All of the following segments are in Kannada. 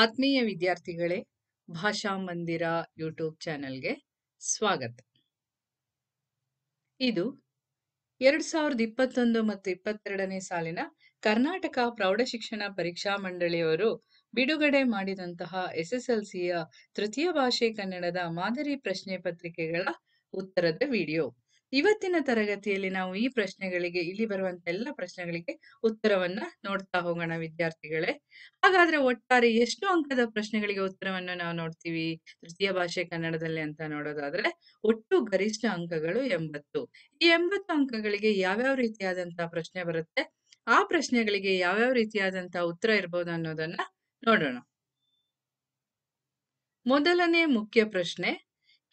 ಆತ್ಮೀಯ ವಿದ್ಯಾರ್ಥಿಗಳೇ ಭಾಷಾ ಮಂದಿರ ಯೂಟ್ಯೂಬ್ ಚಾನೆಲ್ಗೆ ಸ್ವಾಗತ ಇದು ಎರಡ್ ಸಾವಿರದ ಇಪ್ಪತ್ತೊಂದು ಮತ್ತು ಇಪ್ಪತ್ತೆರಡನೇ ಸಾಲಿನ ಕರ್ನಾಟಕ ಪ್ರೌಢಶಿಕ್ಷಣ ಪರೀಕ್ಷಾ ಮಂಡಳಿಯವರು ಬಿಡುಗಡೆ ಮಾಡಿದಂತಹ ಎಸ್ ಎಸ್ ಎಲ್ ತೃತೀಯ ಭಾಷೆ ಕನ್ನಡದ ಮಾದರಿ ಪ್ರಶ್ನೆ ಪತ್ರಿಕೆಗಳ ಉತ್ತರದ ವಿಡಿಯೋ ಇವತ್ತಿನ ತರಗತಿಯಲ್ಲಿ ನಾವು ಈ ಪ್ರಶ್ನೆಗಳಿಗೆ ಇಲ್ಲಿ ಬರುವಂತ ಎಲ್ಲ ಪ್ರಶ್ನೆಗಳಿಗೆ ಉತ್ತರವನ್ನ ನೋಡ್ತಾ ಹೋಗೋಣ ವಿದ್ಯಾರ್ಥಿಗಳೇ ಹಾಗಾದ್ರೆ ಒಟ್ಟಾರೆ ಎಷ್ಟು ಅಂಕದ ಪ್ರಶ್ನೆಗಳಿಗೆ ಉತ್ತರವನ್ನ ನಾವು ನೋಡ್ತೀವಿ ತೃತೀಯ ಭಾಷೆ ಕನ್ನಡದಲ್ಲಿ ಅಂತ ನೋಡೋದಾದ್ರೆ ಒಟ್ಟು ಗರಿಷ್ಠ ಅಂಕಗಳು ಎಂಬತ್ತು ಈ ಎಂಬತ್ತು ಅಂಕಗಳಿಗೆ ಯಾವ್ಯಾವ ರೀತಿಯಾದಂತಹ ಪ್ರಶ್ನೆ ಬರುತ್ತೆ ಆ ಪ್ರಶ್ನೆಗಳಿಗೆ ಯಾವ್ಯಾವ ರೀತಿಯಾದಂತಹ ಉತ್ತರ ಇರ್ಬೋದು ಅನ್ನೋದನ್ನ ನೋಡೋಣ ಮೊದಲನೇ ಮುಖ್ಯ ಪ್ರಶ್ನೆ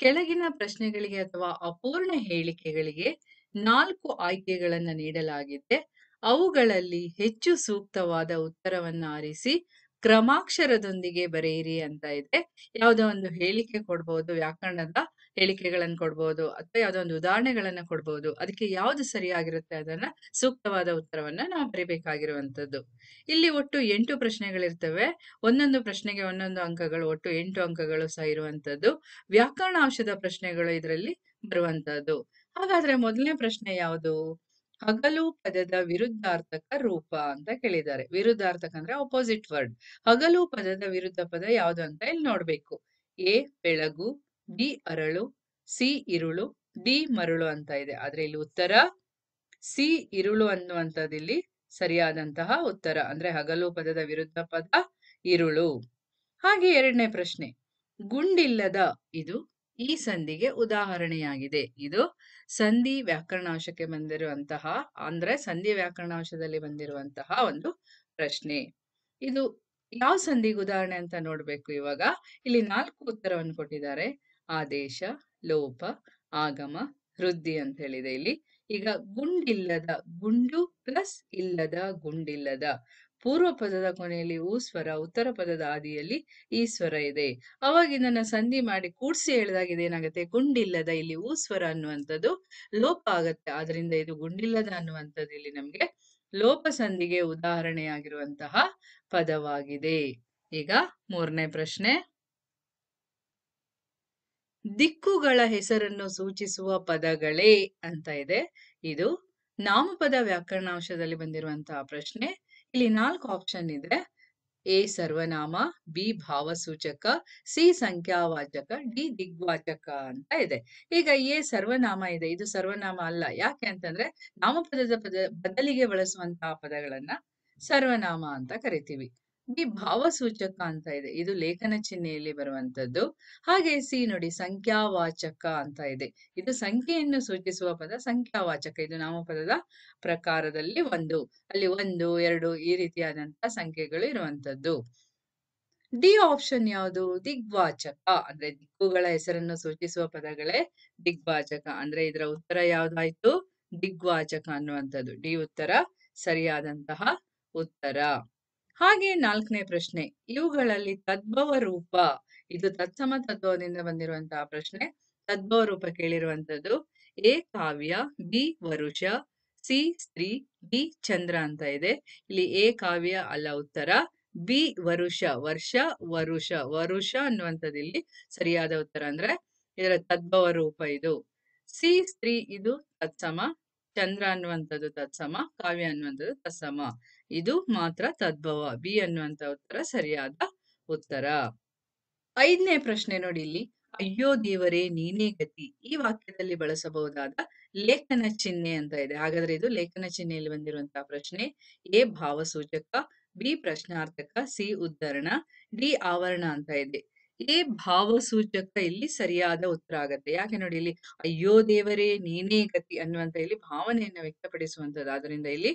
ಕೆಳಗಿನ ಪ್ರಶ್ನೆಗಳಿಗೆ ಅಥವಾ ಅಪೂರ್ಣ ಹೇಳಿಕೆಗಳಿಗೆ ನಾಲ್ಕು ಆಯ್ಕೆಗಳನ್ನು ನೀಡಲಾಗಿದೆ ಅವುಗಳಲ್ಲಿ ಹೆಚ್ಚು ಸೂಕ್ತವಾದ ಉತ್ತರವನ್ನು ಆರಿಸಿ ಕ್ರಮಾಕ್ಷರದೊಂದಿಗೆ ಬರೆಯಿರಿ ಅಂತ ಇದೆ ಯಾವುದೋ ಒಂದು ಹೇಳಿಕೆ ಕೊಡ್ಬೋದು ವ್ಯಾಕರಣದ ಹೇಳಿಕೆಗಳನ್ನು ಕೊಡ್ಬೋದು ಅಥವಾ ಯಾವ್ದೋ ಒಂದು ಉದಾಹರಣೆಗಳನ್ನ ಕೊಡ್ಬೋದು ಅದಕ್ಕೆ ಯಾವ್ದು ಸರಿಯಾಗಿರುತ್ತೆ ಅದನ್ನ ಸೂಕ್ತವಾದ ಉತ್ತರವನ್ನ ನಾವು ಬರೀಬೇಕಾಗಿರುವಂತದ್ದು ಇಲ್ಲಿ ಒಟ್ಟು ಎಂಟು ಪ್ರಶ್ನೆಗಳಿರ್ತವೆ ಒಂದೊಂದು ಪ್ರಶ್ನೆಗೆ ಒಂದೊಂದು ಅಂಕಗಳು ಒಟ್ಟು ಎಂಟು ಅಂಕಗಳು ಸಹ ಇರುವಂತದ್ದು ಅಂಶದ ಪ್ರಶ್ನೆಗಳು ಇದರಲ್ಲಿ ಬರುವಂತದ್ದು ಹಾಗಾದ್ರೆ ಮೊದಲನೇ ಪ್ರಶ್ನೆ ಯಾವುದು ಹಗಲು ಪದದ ವಿರುದ್ಧಾರ್ಥಕ ರೂಪ ಅಂತ ಕೇಳಿದ್ದಾರೆ ವಿರುದ್ಧಾರ್ಥಕ ಅಂದ್ರೆ ಅಪೋಸಿಟ್ ವರ್ಡ್ ಹಗಲು ಪದದ ವಿರುದ್ಧ ಪದ ಯಾವುದು ಅಂತ ಇಲ್ಲಿ ನೋಡ್ಬೇಕು ಎ ಬೆಳಗು ಡಿ ಅರಳು ಸಿ ಇರುಳು ಡಿ ಮರಳು ಅಂತ ಇದೆ ಆದ್ರೆ ಇಲ್ಲಿ ಉತ್ತರ ಸಿ ಇರುಳು ಅನ್ನುವಂಥದ್ದಿಲ್ಲಿ ಇಲ್ಲಿ ಸರಿಯಾದಂತಹ ಉತ್ತರ ಅಂದ್ರೆ ಹಗಲು ಪದದ ವಿರುದ್ಧ ಪದ ಇರುಳು ಹಾಗೆ ಎರಡನೇ ಪ್ರಶ್ನೆ ಗುಂಡಿಲ್ಲದ ಇದು ಈ ಸಂಧಿಗೆ ಉದಾಹರಣೆಯಾಗಿದೆ ಇದು ಸಂಧಿ ವ್ಯಾಕರಣಾಂಶಕ್ಕೆ ಬಂದಿರುವಂತಹ ಅಂದ್ರೆ ಸಂಧಿ ವ್ಯಾಕರಣಾಂಶದಲ್ಲಿ ಬಂದಿರುವಂತಹ ಒಂದು ಪ್ರಶ್ನೆ ಇದು ಯಾವ ಸಂಧಿಗೆ ಉದಾಹರಣೆ ಅಂತ ನೋಡ್ಬೇಕು ಇವಾಗ ಇಲ್ಲಿ ನಾಲ್ಕು ಉತ್ತರವನ್ನು ಕೊಟ್ಟಿದ್ದಾರೆ ಆದೇಶ ಲೋಪ ಆಗಮ ವೃದ್ಧಿ ಅಂತ ಹೇಳಿದೆ ಇಲ್ಲಿ ಈಗ ಗುಂಡಿಲ್ಲದ ಗುಂಡು ಪ್ಲಸ್ ಇಲ್ಲದ ಗುಂಡಿಲ್ಲದ ಪೂರ್ವ ಪದದ ಕೊನೆಯಲ್ಲಿ ಊ ಸ್ವರ ಉತ್ತರ ಪದದ ಆದಿಯಲ್ಲಿ ಈ ಸ್ವರ ಇದೆ ಅವಾಗ ಇದನ್ನ ಸಂಧಿ ಮಾಡಿ ಕೂಡ್ಸಿ ಹೇಳಿದಾಗ ಇದೇನಾಗುತ್ತೆ ಗುಂಡಿಲ್ಲದ ಇಲ್ಲಿ ಊ ಸ್ವರ ಅನ್ನುವಂಥದ್ದು ಲೋಪ ಆಗತ್ತೆ ಆದ್ರಿಂದ ಇದು ಗುಂಡಿಲ್ಲದ ಅನ್ನುವಂಥದ್ದು ಇಲ್ಲಿ ನಮ್ಗೆ ಲೋಪ ಸಂಧಿಗೆ ಉದಾಹರಣೆಯಾಗಿರುವಂತಹ ಪದವಾಗಿದೆ ಈಗ ಮೂರನೇ ಪ್ರಶ್ನೆ ದಿಕ್ಕುಗಳ ಹೆಸರನ್ನು ಸೂಚಿಸುವ ಪದಗಳೇ ಅಂತ ಇದೆ ಇದು ನಾಮಪದ ವ್ಯಾಕರಣಾಂಶದಲ್ಲಿ ಬಂದಿರುವಂತಹ ಪ್ರಶ್ನೆ ಇಲ್ಲಿ ನಾಲ್ಕು ಆಪ್ಷನ್ ಇದೆ ಎ ಸರ್ವನಾಮ ಬಿ ಭಾವಸೂಚಕ ಸಿ ಸಂಖ್ಯಾವಾಚಕ ಡಿ ದಿಗ್ವಾಚಕ ಅಂತ ಇದೆ ಈಗ ಎ ಸರ್ವನಾಮ ಇದೆ ಇದು ಸರ್ವನಾಮ ಅಲ್ಲ ಯಾಕೆ ಅಂತಂದ್ರೆ ನಾಮಪದದ ಪದ ಬದಲಿಗೆ ಬಳಸುವಂತಹ ಪದಗಳನ್ನ ಸರ್ವನಾಮ ಅಂತ ಕರಿತೀವಿ ಈ ಭಾವಸೂಚಕ ಅಂತ ಇದೆ ಇದು ಲೇಖನ ಚಿಹ್ನೆಯಲ್ಲಿ ಬರುವಂತದ್ದು ಹಾಗೆ ಸಿ ನೋಡಿ ಸಂಖ್ಯಾವಾಚಕ ಅಂತ ಇದೆ ಇದು ಸಂಖ್ಯೆಯನ್ನು ಸೂಚಿಸುವ ಪದ ಸಂಖ್ಯಾವಾಚಕ ಇದು ನಾಮಪದದ ಪ್ರಕಾರದಲ್ಲಿ ಒಂದು ಅಲ್ಲಿ ಒಂದು ಎರಡು ಈ ರೀತಿಯಾದಂತಹ ಸಂಖ್ಯೆಗಳು ಇರುವಂತದ್ದು ಡಿ ಆಪ್ಷನ್ ಯಾವುದು ದಿಗ್ವಾಚಕ ಅಂದ್ರೆ ದಿಕ್ಕುಗಳ ಹೆಸರನ್ನು ಸೂಚಿಸುವ ಪದಗಳೇ ದಿಗ್ವಾಚಕ ಅಂದ್ರೆ ಇದರ ಉತ್ತರ ಯಾವ್ದಾಯ್ತು ದಿಗ್ವಾಚಕ ಅನ್ನುವಂಥದ್ದು ಡಿ ಉತ್ತರ ಸರಿಯಾದಂತಹ ಉತ್ತರ ಹಾಗೆ ನಾಲ್ಕನೇ ಪ್ರಶ್ನೆ ಇವುಗಳಲ್ಲಿ ತದ್ಭವ ರೂಪ ಇದು ತತ್ಸಮ ತದ್ಭವದಿಂದ ಬಂದಿರುವಂತಹ ಪ್ರಶ್ನೆ ತದ್ಭವ ರೂಪ ಕೇಳಿರುವಂತದ್ದು ಎ ಕಾವ್ಯ ಬಿ ವರುಷ ಸಿ ಸ್ತ್ರೀ ಬಿ ಚಂದ್ರ ಅಂತ ಇದೆ ಇಲ್ಲಿ ಎ ಕಾವ್ಯ ಅಲ್ಲ ಉತ್ತರ ಬಿ ವರುಷ ವರ್ಷ ವರುಷ ವರುಷ ಅನ್ನುವಂಥದ್ದು ಇಲ್ಲಿ ಸರಿಯಾದ ಉತ್ತರ ಅಂದ್ರೆ ಇದರ ತದ್ಭವ ರೂಪ ಇದು ಸಿ ಸ್ತ್ರೀ ಇದು ತತ್ಸಮ ಚಂದ್ರ ಅನ್ನುವಂಥದ್ದು ತತ್ಸಮ ಕಾವ್ಯ ಅನ್ನುವಂಥದ್ದು ತತ್ಸಮ ಇದು ಮಾತ್ರ ತದ್ಭವ ಬಿ ಅನ್ನುವಂತ ಉತ್ತರ ಸರಿಯಾದ ಉತ್ತರ ಐದನೇ ಪ್ರಶ್ನೆ ನೋಡಿ ಇಲ್ಲಿ ಅಯ್ಯೋ ದೇವರೇ ನೀನೇ ಗತಿ ಈ ವಾಕ್ಯದಲ್ಲಿ ಬಳಸಬಹುದಾದ ಲೇಖನ ಚಿಹ್ನೆ ಅಂತ ಇದೆ ಹಾಗಾದ್ರೆ ಇದು ಲೇಖನ ಚಿಹ್ನೆಯಲ್ಲಿ ಬಂದಿರುವಂತಹ ಪ್ರಶ್ನೆ ಎ ಭಾವಸೂಚಕ ಬಿ ಪ್ರಶ್ನಾರ್ಥಕ ಸಿ ಉದ್ಧರಣ ಡಿ ಆವರಣ ಅಂತ ಇದೆ ಏ ಭಾವಸೂಚಕ ಇಲ್ಲಿ ಸರಿಯಾದ ಉತ್ತರ ಆಗತ್ತೆ ಯಾಕೆ ನೋಡಿ ಇಲ್ಲಿ ಅಯ್ಯೋ ದೇವರೇ ನೀನೇ ಗತಿ ಅನ್ನುವಂತ ಇಲ್ಲಿ ಭಾವನೆಯನ್ನ ವ್ಯಕ್ತಪಡಿಸುವಂತದ್ದು ಆದ್ರಿಂದ ಇಲ್ಲಿ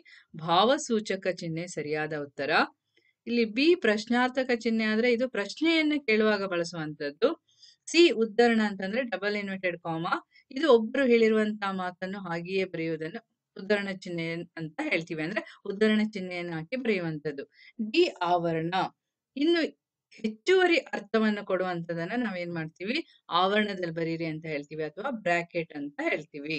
ಭಾವಸೂಚಕ ಚಿಹ್ನೆ ಸರಿಯಾದ ಉತ್ತರ ಇಲ್ಲಿ ಬಿ ಪ್ರಶ್ನಾರ್ಥಕ ಚಿಹ್ನೆ ಆದ್ರೆ ಇದು ಪ್ರಶ್ನೆಯನ್ನ ಕೇಳುವಾಗ ಬಳಸುವಂತದ್ದು ಸಿ ಉದ್ಧರಣ ಅಂತಂದ್ರೆ ಡಬಲ್ ಇನ್ವರ್ಟೆಡ್ ಕಾಮ ಇದು ಒಬ್ರು ಹೇಳಿರುವಂತಹ ಮಾತನ್ನು ಹಾಗೆಯೇ ಬರೆಯುವುದನ್ನು ಉದ್ಧರಣ ಚಿಹ್ನೆ ಅಂತ ಹೇಳ್ತೀವಿ ಅಂದ್ರೆ ಉದ್ಧರಣ ಚಿಹ್ನೆಯನ್ನು ಹಾಕಿ ಬರೆಯುವಂತದ್ದು ಡಿ ಆವರಣ ಇನ್ನು ಹೆಚ್ಚುವರಿ ಅರ್ಥವನ್ನು ಕೊಡುವಂತದನ್ನ ನಾವೇನ್ ಮಾಡ್ತೀವಿ ಆವರಣದಲ್ಲಿ ಬರೀರಿ ಅಂತ ಹೇಳ್ತೀವಿ ಅಥವಾ ಬ್ರಾಕೆಟ್ ಅಂತ ಹೇಳ್ತೀವಿ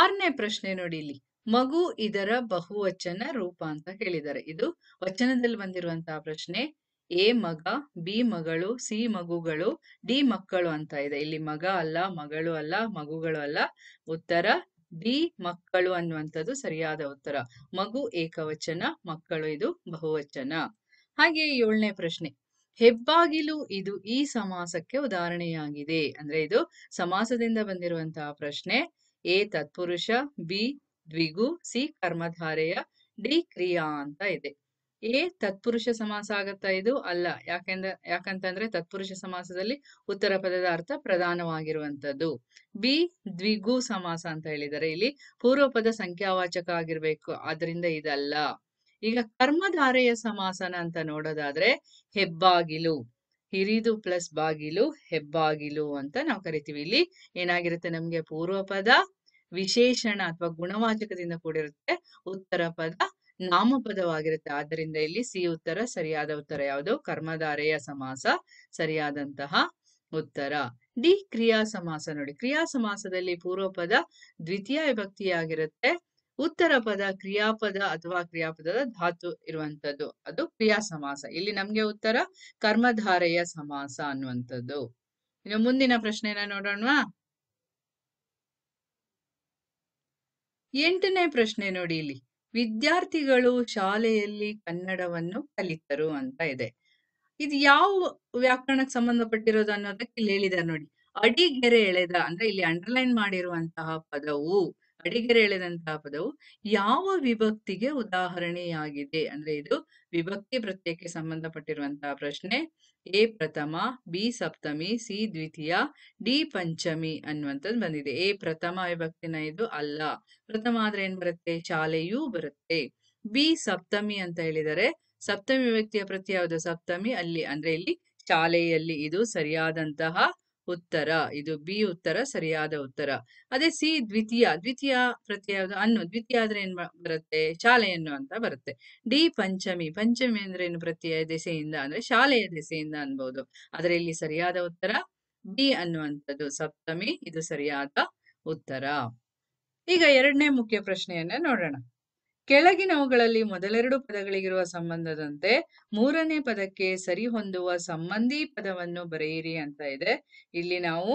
ಆರನೇ ಪ್ರಶ್ನೆ ನೋಡಿ ಇಲ್ಲಿ ಮಗು ಇದರ ಬಹುವಚನ ರೂಪ ಅಂತ ಹೇಳಿದ್ದಾರೆ ಇದು ವಚನದಲ್ಲಿ ಬಂದಿರುವಂತಹ ಪ್ರಶ್ನೆ ಎ ಮಗ ಬಿ ಮಗಳು ಸಿ ಮಗುಗಳು ಡಿ ಮಕ್ಕಳು ಅಂತ ಇದೆ ಇಲ್ಲಿ ಮಗ ಅಲ್ಲ ಮಗಳು ಅಲ್ಲ ಮಗುಗಳು ಅಲ್ಲ ಉತ್ತರ ಡಿ ಮಕ್ಕಳು ಅನ್ನುವಂಥದ್ದು ಸರಿಯಾದ ಉತ್ತರ ಮಗು ಏಕವಚನ ಮಕ್ಕಳು ಇದು ಬಹುವಚನ ಹಾಗೆ ಏಳನೇ ಪ್ರಶ್ನೆ ಹೆಬ್ಬಾಗಿಲು ಇದು ಈ ಸಮಾಸಕ್ಕೆ ಉದಾಹರಣೆಯಾಗಿದೆ ಅಂದ್ರೆ ಇದು ಸಮಾಸದಿಂದ ಬಂದಿರುವಂತಹ ಪ್ರಶ್ನೆ ಎ ತತ್ಪುರುಷ ಬಿ ದ್ವಿಗು ಸಿ ಕರ್ಮಧಾರೆಯ ಡಿ ಕ್ರಿಯಾ ಅಂತ ಇದೆ ಎ ತತ್ಪುರುಷ ಸಮಾಸ ಆಗತ್ತಾ ಇದು ಅಲ್ಲ ಯಾಕೆಂದ ಯಾಕಂತಂದ್ರೆ ತತ್ಪುರುಷ ಸಮಾಸದಲ್ಲಿ ಉತ್ತರ ಪದದ ಅರ್ಥ ಪ್ರಧಾನವಾಗಿರುವಂತದ್ದು ಬಿ ದ್ವಿಗು ಸಮಾಸ ಅಂತ ಹೇಳಿದರೆ ಇಲ್ಲಿ ಪೂರ್ವ ಪದ ಸಂಖ್ಯಾವಾಚಕ ಆಗಿರ್ಬೇಕು ಆದ್ರಿಂದ ಇದಲ್ಲ ಈಗ ಕರ್ಮಧಾರೆಯ ಸಮಾಸನ ಅಂತ ನೋಡೋದಾದ್ರೆ ಹೆಬ್ಬಾಗಿಲು ಹಿರಿದು ಪ್ಲಸ್ ಬಾಗಿಲು ಹೆಬ್ಬಾಗಿಲು ಅಂತ ನಾವು ಕರಿತೀವಿ ಇಲ್ಲಿ ಏನಾಗಿರುತ್ತೆ ನಮ್ಗೆ ಪೂರ್ವ ಪದ ವಿಶೇಷಣ ಅಥವಾ ಗುಣವಾಚಕದಿಂದ ಕೂಡಿರುತ್ತೆ ಉತ್ತರ ಪದ ನಾಮಪದವಾಗಿರುತ್ತೆ ಆದ್ದರಿಂದ ಇಲ್ಲಿ ಸಿ ಉತ್ತರ ಸರಿಯಾದ ಉತ್ತರ ಯಾವುದು ಕರ್ಮಧಾರೆಯ ಸಮಾಸ ಸರಿಯಾದಂತಹ ಉತ್ತರ ಡಿ ಕ್ರಿಯಾ ಸಮಾಸ ನೋಡಿ ಕ್ರಿಯಾ ಸಮಾಸದಲ್ಲಿ ಪೂರ್ವ ಪದ ದ್ವಿತೀಯ ವಿಭಕ್ತಿಯಾಗಿರುತ್ತೆ ಉತ್ತರ ಪದ ಕ್ರಿಯಾಪದ ಅಥವಾ ಕ್ರಿಯಾಪದದ ಧಾತು ಇರುವಂತದ್ದು ಅದು ಕ್ರಿಯಾ ಸಮಾಸ ಇಲ್ಲಿ ನಮ್ಗೆ ಉತ್ತರ ಕರ್ಮಧಾರೆಯ ಸಮಾಸ ಅನ್ನುವಂಥದ್ದು ಇನ್ನು ಮುಂದಿನ ಪ್ರಶ್ನೆನ ನೋಡೋಣ ಎಂಟನೇ ಪ್ರಶ್ನೆ ನೋಡಿ ಇಲ್ಲಿ ವಿದ್ಯಾರ್ಥಿಗಳು ಶಾಲೆಯಲ್ಲಿ ಕನ್ನಡವನ್ನು ಕಲಿತರು ಅಂತ ಇದೆ ಇದು ಯಾವ ವ್ಯಾಕರಣಕ್ಕೆ ಸಂಬಂಧಪಟ್ಟಿರೋದು ಅನ್ನೋದಕ್ಕೆ ಇಲ್ಲಿ ಹೇಳಿದ್ದಾರೆ ನೋಡಿ ಅಡಿಗೆರೆ ಎಳೆದ ಅಂದ್ರೆ ಇಲ್ಲಿ ಅಂಡರ್ಲೈನ್ ಮಾಡಿರುವಂತಹ ಪದವು ಅಡಿಗೆರೆ ಎಳೆದಂತಹ ಪದವು ಯಾವ ವಿಭಕ್ತಿಗೆ ಉದಾಹರಣೆಯಾಗಿದೆ ಅಂದ್ರೆ ಇದು ವಿಭಕ್ತಿ ಪ್ರತ್ಯಯಕ್ಕೆ ಸಂಬಂಧಪಟ್ಟಿರುವಂತಹ ಪ್ರಶ್ನೆ ಎ ಪ್ರಥಮ ಬಿ ಸಪ್ತಮಿ ಸಿ ದ್ವಿತೀಯ ಡಿ ಪಂಚಮಿ ಅನ್ನುವಂಥದ್ದು ಬಂದಿದೆ ಎ ಪ್ರಥಮ ವಿಭಕ್ತಿನ ಇದು ಅಲ್ಲ ಪ್ರಥಮ ಆದ್ರೆ ಏನ್ ಬರುತ್ತೆ ಶಾಲೆಯೂ ಬರುತ್ತೆ ಬಿ ಸಪ್ತಮಿ ಅಂತ ಹೇಳಿದರೆ ಸಪ್ತಮಿ ವ್ಯಕ್ತಿಯ ಪ್ರತಿ ಯಾವುದು ಸಪ್ತಮಿ ಅಲ್ಲಿ ಅಂದ್ರೆ ಇಲ್ಲಿ ಶಾಲೆಯಲ್ಲಿ ಇದು ಸರಿಯಾದಂತಹ ಉತ್ತರ ಇದು ಬಿ ಉತ್ತರ ಸರಿಯಾದ ಉತ್ತರ ಅದೇ ಸಿ ದ್ವಿತೀಯ ದ್ವಿತೀಯ ಪ್ರತ್ಯಯ ಅನ್ನು ದ್ವಿತೀಯ ಆದ್ರೆ ಏನ್ ಬರುತ್ತೆ ಶಾಲೆಯನ್ನು ಅಂತ ಬರುತ್ತೆ ಡಿ ಪಂಚಮಿ ಪಂಚಮಿ ಅಂದ್ರೆ ಏನು ಪ್ರತ್ಯಯ ದೆಸೆಯಿಂದ ಅಂದ್ರೆ ಶಾಲೆಯ ದೆಸೆಯಿಂದ ಅನ್ಬಹುದು ಆದ್ರೆ ಇಲ್ಲಿ ಸರಿಯಾದ ಉತ್ತರ ಡಿ ಅನ್ನುವಂಥದ್ದು ಸಪ್ತಮಿ ಇದು ಸರಿಯಾದ ಉತ್ತರ ಈಗ ಎರಡನೇ ಮುಖ್ಯ ಪ್ರಶ್ನೆಯನ್ನ ನೋಡೋಣ ಕೆಳಗಿನವುಗಳಲ್ಲಿ ಮೊದಲೆರಡು ಪದಗಳಿಗಿರುವ ಸಂಬಂಧದಂತೆ ಮೂರನೇ ಪದಕ್ಕೆ ಸರಿ ಹೊಂದುವ ಸಂಬಂಧಿ ಪದವನ್ನು ಬರೆಯಿರಿ ಅಂತ ಇದೆ ಇಲ್ಲಿ ನಾವು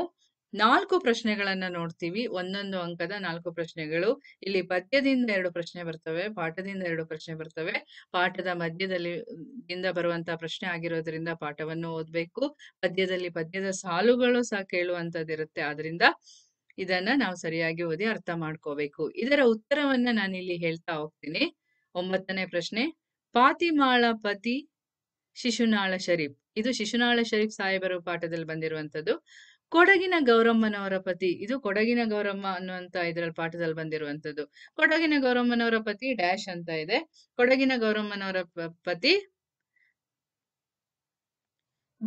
ನಾಲ್ಕು ಪ್ರಶ್ನೆಗಳನ್ನ ನೋಡ್ತೀವಿ ಒಂದೊಂದು ಅಂಕದ ನಾಲ್ಕು ಪ್ರಶ್ನೆಗಳು ಇಲ್ಲಿ ಪದ್ಯದಿಂದ ಎರಡು ಪ್ರಶ್ನೆ ಬರ್ತವೆ ಪಾಠದಿಂದ ಎರಡು ಪ್ರಶ್ನೆ ಬರ್ತವೆ ಪಾಠದ ಮಧ್ಯದಲ್ಲಿ ಇಂದ ಬರುವಂತಹ ಪ್ರಶ್ನೆ ಆಗಿರೋದ್ರಿಂದ ಪಾಠವನ್ನು ಓದ್ಬೇಕು ಪದ್ಯದಲ್ಲಿ ಪದ್ಯದ ಸಾಲುಗಳು ಸಹ ಕೇಳುವಂತದ್ದಿರುತ್ತೆ ಆದ್ರಿಂದ ಇದನ್ನ ನಾವು ಸರಿಯಾಗಿ ಓದಿ ಅರ್ಥ ಮಾಡ್ಕೋಬೇಕು ಇದರ ಉತ್ತರವನ್ನ ಇಲ್ಲಿ ಹೇಳ್ತಾ ಹೋಗ್ತೀನಿ ಒಂಬತ್ತನೇ ಪ್ರಶ್ನೆ ಪಾತಿಮಾಳ ಪತಿ ಶಿಶುನಾಳ ಶರೀಫ್ ಇದು ಶಿಶುನಾಳ ಶರೀಫ್ ಸಾಹೇಬರ ಪಾಠದಲ್ಲಿ ಬಂದಿರುವಂತದ್ದು ಕೊಡಗಿನ ಗೌರಮ್ಮನವರ ಪತಿ ಇದು ಕೊಡಗಿನ ಗೌರಮ್ಮ ಅನ್ನುವಂತ ಇದರಲ್ಲಿ ಪಾಠದಲ್ಲಿ ಬಂದಿರುವಂತದ್ದು ಕೊಡಗಿನ ಗೌರಮ್ಮನವರ ಪತಿ ಡ್ಯಾಶ್ ಅಂತ ಇದೆ ಕೊಡಗಿನ ಗೌರಮ್ಮನವರ ಪತಿ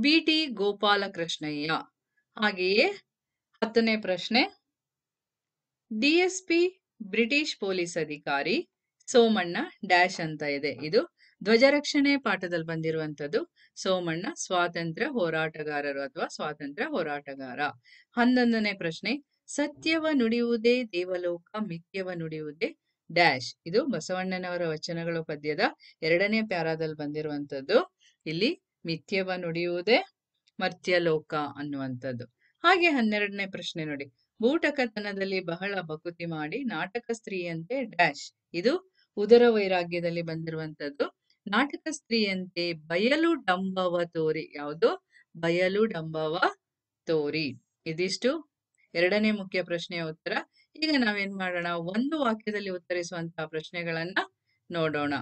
ಬಿ ಟಿ ಗೋಪಾಲಕೃಷ್ಣಯ್ಯ ಹಾಗೆಯೇ ಹತ್ತನೇ ಪ್ರಶ್ನೆ ಡಿಎಸ್ಪಿ ಬ್ರಿಟಿಷ್ ಪೊಲೀಸ್ ಅಧಿಕಾರಿ ಸೋಮಣ್ಣ ಡ್ಯಾಶ್ ಅಂತ ಇದೆ ಇದು ಧ್ವಜರಕ್ಷಣೆ ಪಾಠದಲ್ಲಿ ಬಂದಿರುವಂತದ್ದು ಸೋಮಣ್ಣ ಸ್ವಾತಂತ್ರ್ಯ ಹೋರಾಟಗಾರರು ಅಥವಾ ಸ್ವಾತಂತ್ರ್ಯ ಹೋರಾಟಗಾರ ಹನ್ನೊಂದನೇ ಪ್ರಶ್ನೆ ಸತ್ಯವ ನುಡಿಯುವುದೇ ದೇವಲೋಕ ಮಿಥ್ಯವ ನುಡಿಯುವುದೇ ಡ್ಯಾಶ್ ಇದು ಬಸವಣ್ಣನವರ ವಚನಗಳು ಪದ್ಯದ ಎರಡನೇ ಪ್ಯಾರಾದಲ್ಲಿ ಬಂದಿರುವಂತದ್ದು ಇಲ್ಲಿ ಮಿಥ್ಯವ ನುಡಿಯುವುದೇ ಮರ್ತ್ಯಲೋಕ ಅನ್ನುವಂಥದ್ದು ಹಾಗೆ ಹನ್ನೆರಡನೇ ಪ್ರಶ್ನೆ ನೋಡಿ ಬೂಟಕತನದಲ್ಲಿ ಬಹಳ ಬಕುತಿ ಮಾಡಿ ನಾಟಕ ಸ್ತ್ರೀಯಂತೆ ಡ್ಯಾಶ್ ಇದು ಉದರ ವೈರಾಗ್ಯದಲ್ಲಿ ಬಂದಿರುವಂತದ್ದು ನಾಟಕ ಸ್ತ್ರೀಯಂತೆ ಬಯಲು ಡಂಬವ ತೋರಿ ಯಾವುದು ಬಯಲು ಡಂಬವ ತೋರಿ ಇದಿಷ್ಟು ಎರಡನೇ ಮುಖ್ಯ ಪ್ರಶ್ನೆಯ ಉತ್ತರ ಈಗ ನಾವೇನ್ ಮಾಡೋಣ ಒಂದು ವಾಕ್ಯದಲ್ಲಿ ಉತ್ತರಿಸುವಂತಹ ಪ್ರಶ್ನೆಗಳನ್ನ ನೋಡೋಣ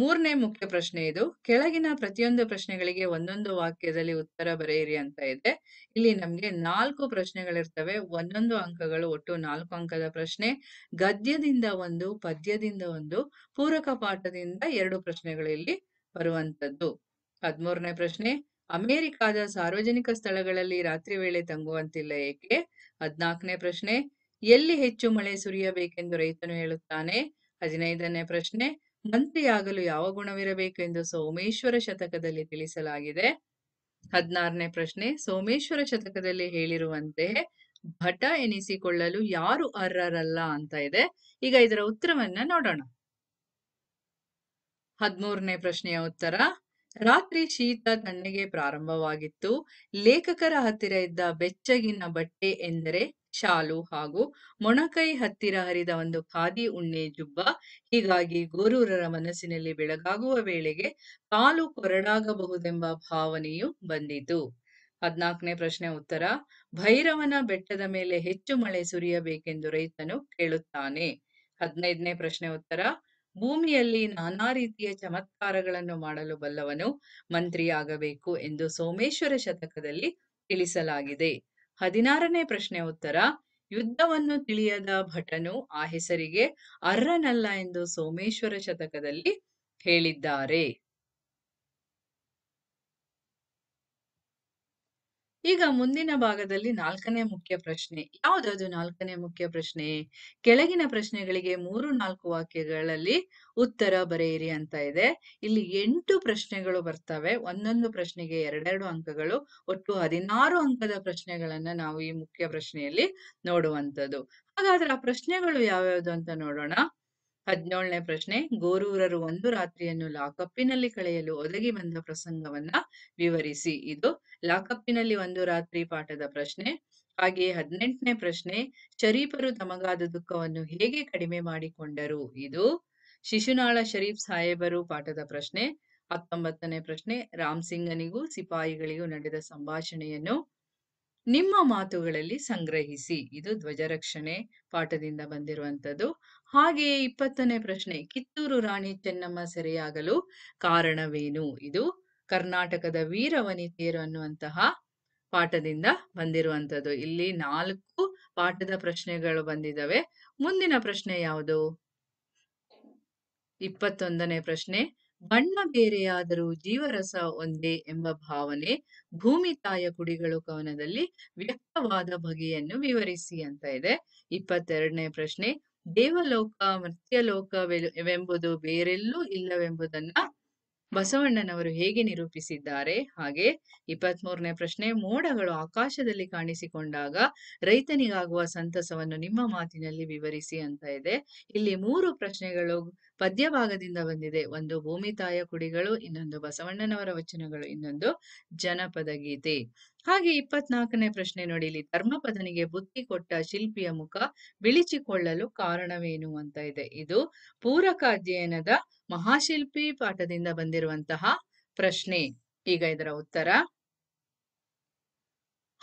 ಮೂರನೇ ಮುಖ್ಯ ಪ್ರಶ್ನೆ ಇದು ಕೆಳಗಿನ ಪ್ರತಿಯೊಂದು ಪ್ರಶ್ನೆಗಳಿಗೆ ಒಂದೊಂದು ವಾಕ್ಯದಲ್ಲಿ ಉತ್ತರ ಬರೆಯಿರಿ ಅಂತ ಇದೆ ಇಲ್ಲಿ ನಮ್ಗೆ ನಾಲ್ಕು ಪ್ರಶ್ನೆಗಳಿರ್ತವೆ ಒಂದೊಂದು ಅಂಕಗಳು ಒಟ್ಟು ನಾಲ್ಕು ಅಂಕದ ಪ್ರಶ್ನೆ ಗದ್ಯದಿಂದ ಒಂದು ಪದ್ಯದಿಂದ ಒಂದು ಪೂರಕ ಪಾಠದಿಂದ ಎರಡು ಪ್ರಶ್ನೆಗಳು ಇಲ್ಲಿ ಬರುವಂತದ್ದು ಹದ್ಮೂರನೇ ಪ್ರಶ್ನೆ ಅಮೆರಿಕಾದ ಸಾರ್ವಜನಿಕ ಸ್ಥಳಗಳಲ್ಲಿ ರಾತ್ರಿ ವೇಳೆ ತಂಗುವಂತಿಲ್ಲ ಏಕೆ ಹದ್ನಾಲ್ಕನೇ ಪ್ರಶ್ನೆ ಎಲ್ಲಿ ಹೆಚ್ಚು ಮಳೆ ಸುರಿಯಬೇಕೆಂದು ರೈತನು ಹೇಳುತ್ತಾನೆ ಹದಿನೈದನೇ ಪ್ರಶ್ನೆ ಮಂತ್ರಿಯಾಗಲು ಯಾವ ಗುಣವಿರಬೇಕು ಎಂದು ಸೋಮೇಶ್ವರ ಶತಕದಲ್ಲಿ ತಿಳಿಸಲಾಗಿದೆ ಹದಿನಾರನೇ ಪ್ರಶ್ನೆ ಸೋಮೇಶ್ವರ ಶತಕದಲ್ಲಿ ಹೇಳಿರುವಂತೆ ಭಟ ಎನಿಸಿಕೊಳ್ಳಲು ಯಾರು ಅರ್ಹರಲ್ಲ ಅಂತ ಇದೆ ಈಗ ಇದರ ಉತ್ತರವನ್ನ ನೋಡೋಣ ಹದಿಮೂರನೇ ಪ್ರಶ್ನೆಯ ಉತ್ತರ ರಾತ್ರಿ ಶೀತ ತಣ್ಣಗೆ ಪ್ರಾರಂಭವಾಗಿತ್ತು ಲೇಖಕರ ಹತ್ತಿರ ಇದ್ದ ಬೆಚ್ಚಗಿನ ಬಟ್ಟೆ ಎಂದರೆ ಶಾಲು ಹಾಗೂ ಮೊಣಕೈ ಹತ್ತಿರ ಹರಿದ ಒಂದು ಖಾದಿ ಉಣ್ಣೆ ಜುಬ್ಬ ಹೀಗಾಗಿ ಗೋರೂರರ ಮನಸ್ಸಿನಲ್ಲಿ ಬೆಳಗಾಗುವ ವೇಳೆಗೆ ಕಾಲು ಕೊರಡಾಗಬಹುದೆಂಬ ಭಾವನೆಯು ಬಂದಿತು ಹದ್ನಾಲ್ಕನೇ ಪ್ರಶ್ನೆ ಉತ್ತರ ಭೈರವನ ಬೆಟ್ಟದ ಮೇಲೆ ಹೆಚ್ಚು ಮಳೆ ಸುರಿಯಬೇಕೆಂದು ರೈತನು ಕೇಳುತ್ತಾನೆ ಹದಿನೈದನೇ ಪ್ರಶ್ನೆ ಉತ್ತರ ಭೂಮಿಯಲ್ಲಿ ನಾನಾ ರೀತಿಯ ಚಮತ್ಕಾರಗಳನ್ನು ಮಾಡಲು ಬಲ್ಲವನು ಮಂತ್ರಿಯಾಗಬೇಕು ಎಂದು ಸೋಮೇಶ್ವರ ಶತಕದಲ್ಲಿ ತಿಳಿಸಲಾಗಿದೆ ಹದಿನಾರನೇ ಪ್ರಶ್ನೆ ಉತ್ತರ ಯುದ್ಧವನ್ನು ತಿಳಿಯದ ಭಟನು ಆ ಹೆಸರಿಗೆ ಅರ್ಹನಲ್ಲ ಎಂದು ಸೋಮೇಶ್ವರ ಶತಕದಲ್ಲಿ ಹೇಳಿದ್ದಾರೆ ಈಗ ಮುಂದಿನ ಭಾಗದಲ್ಲಿ ನಾಲ್ಕನೇ ಮುಖ್ಯ ಪ್ರಶ್ನೆ ಯಾವುದದು ನಾಲ್ಕನೇ ಮುಖ್ಯ ಪ್ರಶ್ನೆ ಕೆಳಗಿನ ಪ್ರಶ್ನೆಗಳಿಗೆ ಮೂರು ನಾಲ್ಕು ವಾಕ್ಯಗಳಲ್ಲಿ ಉತ್ತರ ಬರೆಯಿರಿ ಅಂತ ಇದೆ ಇಲ್ಲಿ ಎಂಟು ಪ್ರಶ್ನೆಗಳು ಬರ್ತವೆ ಒಂದೊಂದು ಪ್ರಶ್ನೆಗೆ ಎರಡೆರಡು ಅಂಕಗಳು ಒಟ್ಟು ಹದಿನಾರು ಅಂಕದ ಪ್ರಶ್ನೆಗಳನ್ನ ನಾವು ಈ ಮುಖ್ಯ ಪ್ರಶ್ನೆಯಲ್ಲಿ ನೋಡುವಂಥದ್ದು ಹಾಗಾದ್ರೆ ಆ ಪ್ರಶ್ನೆಗಳು ಯಾವ್ಯಾವ್ದು ಅಂತ ನೋಡೋಣ ಹದಿನೇಳನೇ ಪ್ರಶ್ನೆ ಗೋರೂರರು ಒಂದು ರಾತ್ರಿಯನ್ನು ಲಾಕಪ್ಪಿನಲ್ಲಿ ಕಳೆಯಲು ಒದಗಿ ಬಂದ ಪ್ರಸಂಗವನ್ನ ವಿವರಿಸಿ ಇದು ಲಾಕಪ್ಪಿನಲ್ಲಿ ಒಂದು ರಾತ್ರಿ ಪಾಠದ ಪ್ರಶ್ನೆ ಹಾಗೆಯೇ ಹದಿನೆಂಟನೇ ಪ್ರಶ್ನೆ ಶರೀಫರು ತಮಗಾದ ದುಃಖವನ್ನು ಹೇಗೆ ಕಡಿಮೆ ಮಾಡಿಕೊಂಡರು ಇದು ಶಿಶುನಾಳ ಶರೀಫ್ ಸಾಹೇಬರು ಪಾಠದ ಪ್ರಶ್ನೆ ಹತ್ತೊಂಬತ್ತನೇ ಪ್ರಶ್ನೆ ರಾಮ್ ಸಿಂಗನಿಗೂ ಸಿಪಾಯಿಗಳಿಗೂ ನಡೆದ ಸಂಭಾಷಣೆಯನ್ನು ನಿಮ್ಮ ಮಾತುಗಳಲ್ಲಿ ಸಂಗ್ರಹಿಸಿ ಇದು ಧ್ವಜರಕ್ಷಣೆ ಪಾಠದಿಂದ ಬಂದಿರುವಂತದ್ದು ಹಾಗೆಯೇ ಇಪ್ಪತ್ತನೇ ಪ್ರಶ್ನೆ ಕಿತ್ತೂರು ರಾಣಿ ಚೆನ್ನಮ್ಮ ಸೆರೆಯಾಗಲು ಕಾರಣವೇನು ಇದು ಕರ್ನಾಟಕದ ವನಿತೆಯರು ಅನ್ನುವಂತಹ ಪಾಠದಿಂದ ಬಂದಿರುವಂತದ್ದು ಇಲ್ಲಿ ನಾಲ್ಕು ಪಾಠದ ಪ್ರಶ್ನೆಗಳು ಬಂದಿದ್ದಾವೆ ಮುಂದಿನ ಪ್ರಶ್ನೆ ಯಾವುದು ಇಪ್ಪತ್ತೊಂದನೇ ಪ್ರಶ್ನೆ ಬಣ್ಣ ಬೇರೆಯಾದರೂ ಜೀವರಸ ಒಂದೇ ಎಂಬ ಭಾವನೆ ಭೂಮಿ ತಾಯ ಕುಡಿಗಳು ಕವನದಲ್ಲಿ ವ್ಯಕ್ತವಾದ ಬಗೆಯನ್ನು ವಿವರಿಸಿ ಅಂತ ಇದೆ ಇಪ್ಪತ್ತೆರಡನೇ ಪ್ರಶ್ನೆ ದೇವಲೋಕ ಮೃತ್ಯಲೋಕವೆಂಬುದು ಬೇರೆಲ್ಲೂ ಇಲ್ಲವೆಂಬುದನ್ನ ಬಸವಣ್ಣನವರು ಹೇಗೆ ನಿರೂಪಿಸಿದ್ದಾರೆ ಹಾಗೆ ಇಪ್ಪತ್ತ್ ಮೂರನೇ ಪ್ರಶ್ನೆ ಮೋಡಗಳು ಆಕಾಶದಲ್ಲಿ ಕಾಣಿಸಿಕೊಂಡಾಗ ರೈತನಿಗಾಗುವ ಸಂತಸವನ್ನು ನಿಮ್ಮ ಮಾತಿನಲ್ಲಿ ವಿವರಿಸಿ ಅಂತ ಇದೆ ಇಲ್ಲಿ ಮೂರು ಪ್ರಶ್ನೆಗಳು ಪದ್ಯಭಾಗದಿಂದ ಬಂದಿದೆ ಒಂದು ಭೂಮಿ ತಾಯ ಕುಡಿಗಳು ಇನ್ನೊಂದು ಬಸವಣ್ಣನವರ ವಚನಗಳು ಇನ್ನೊಂದು ಜನಪದ ಗೀತೆ ಹಾಗೆ ಇಪ್ಪತ್ನಾಲ್ಕನೇ ಪ್ರಶ್ನೆ ನೋಡಿ ಇಲ್ಲಿ ಧರ್ಮಪದನಿಗೆ ಬುದ್ಧಿ ಕೊಟ್ಟ ಶಿಲ್ಪಿಯ ಮುಖ ಬಿಳಿಚಿಕೊಳ್ಳಲು ಕಾರಣವೇನು ಅಂತ ಇದೆ ಇದು ಪೂರಕ ಅಧ್ಯಯನದ ಮಹಾಶಿಲ್ಪಿ ಪಾಠದಿಂದ ಬಂದಿರುವಂತಹ ಪ್ರಶ್ನೆ ಈಗ ಇದರ ಉತ್ತರ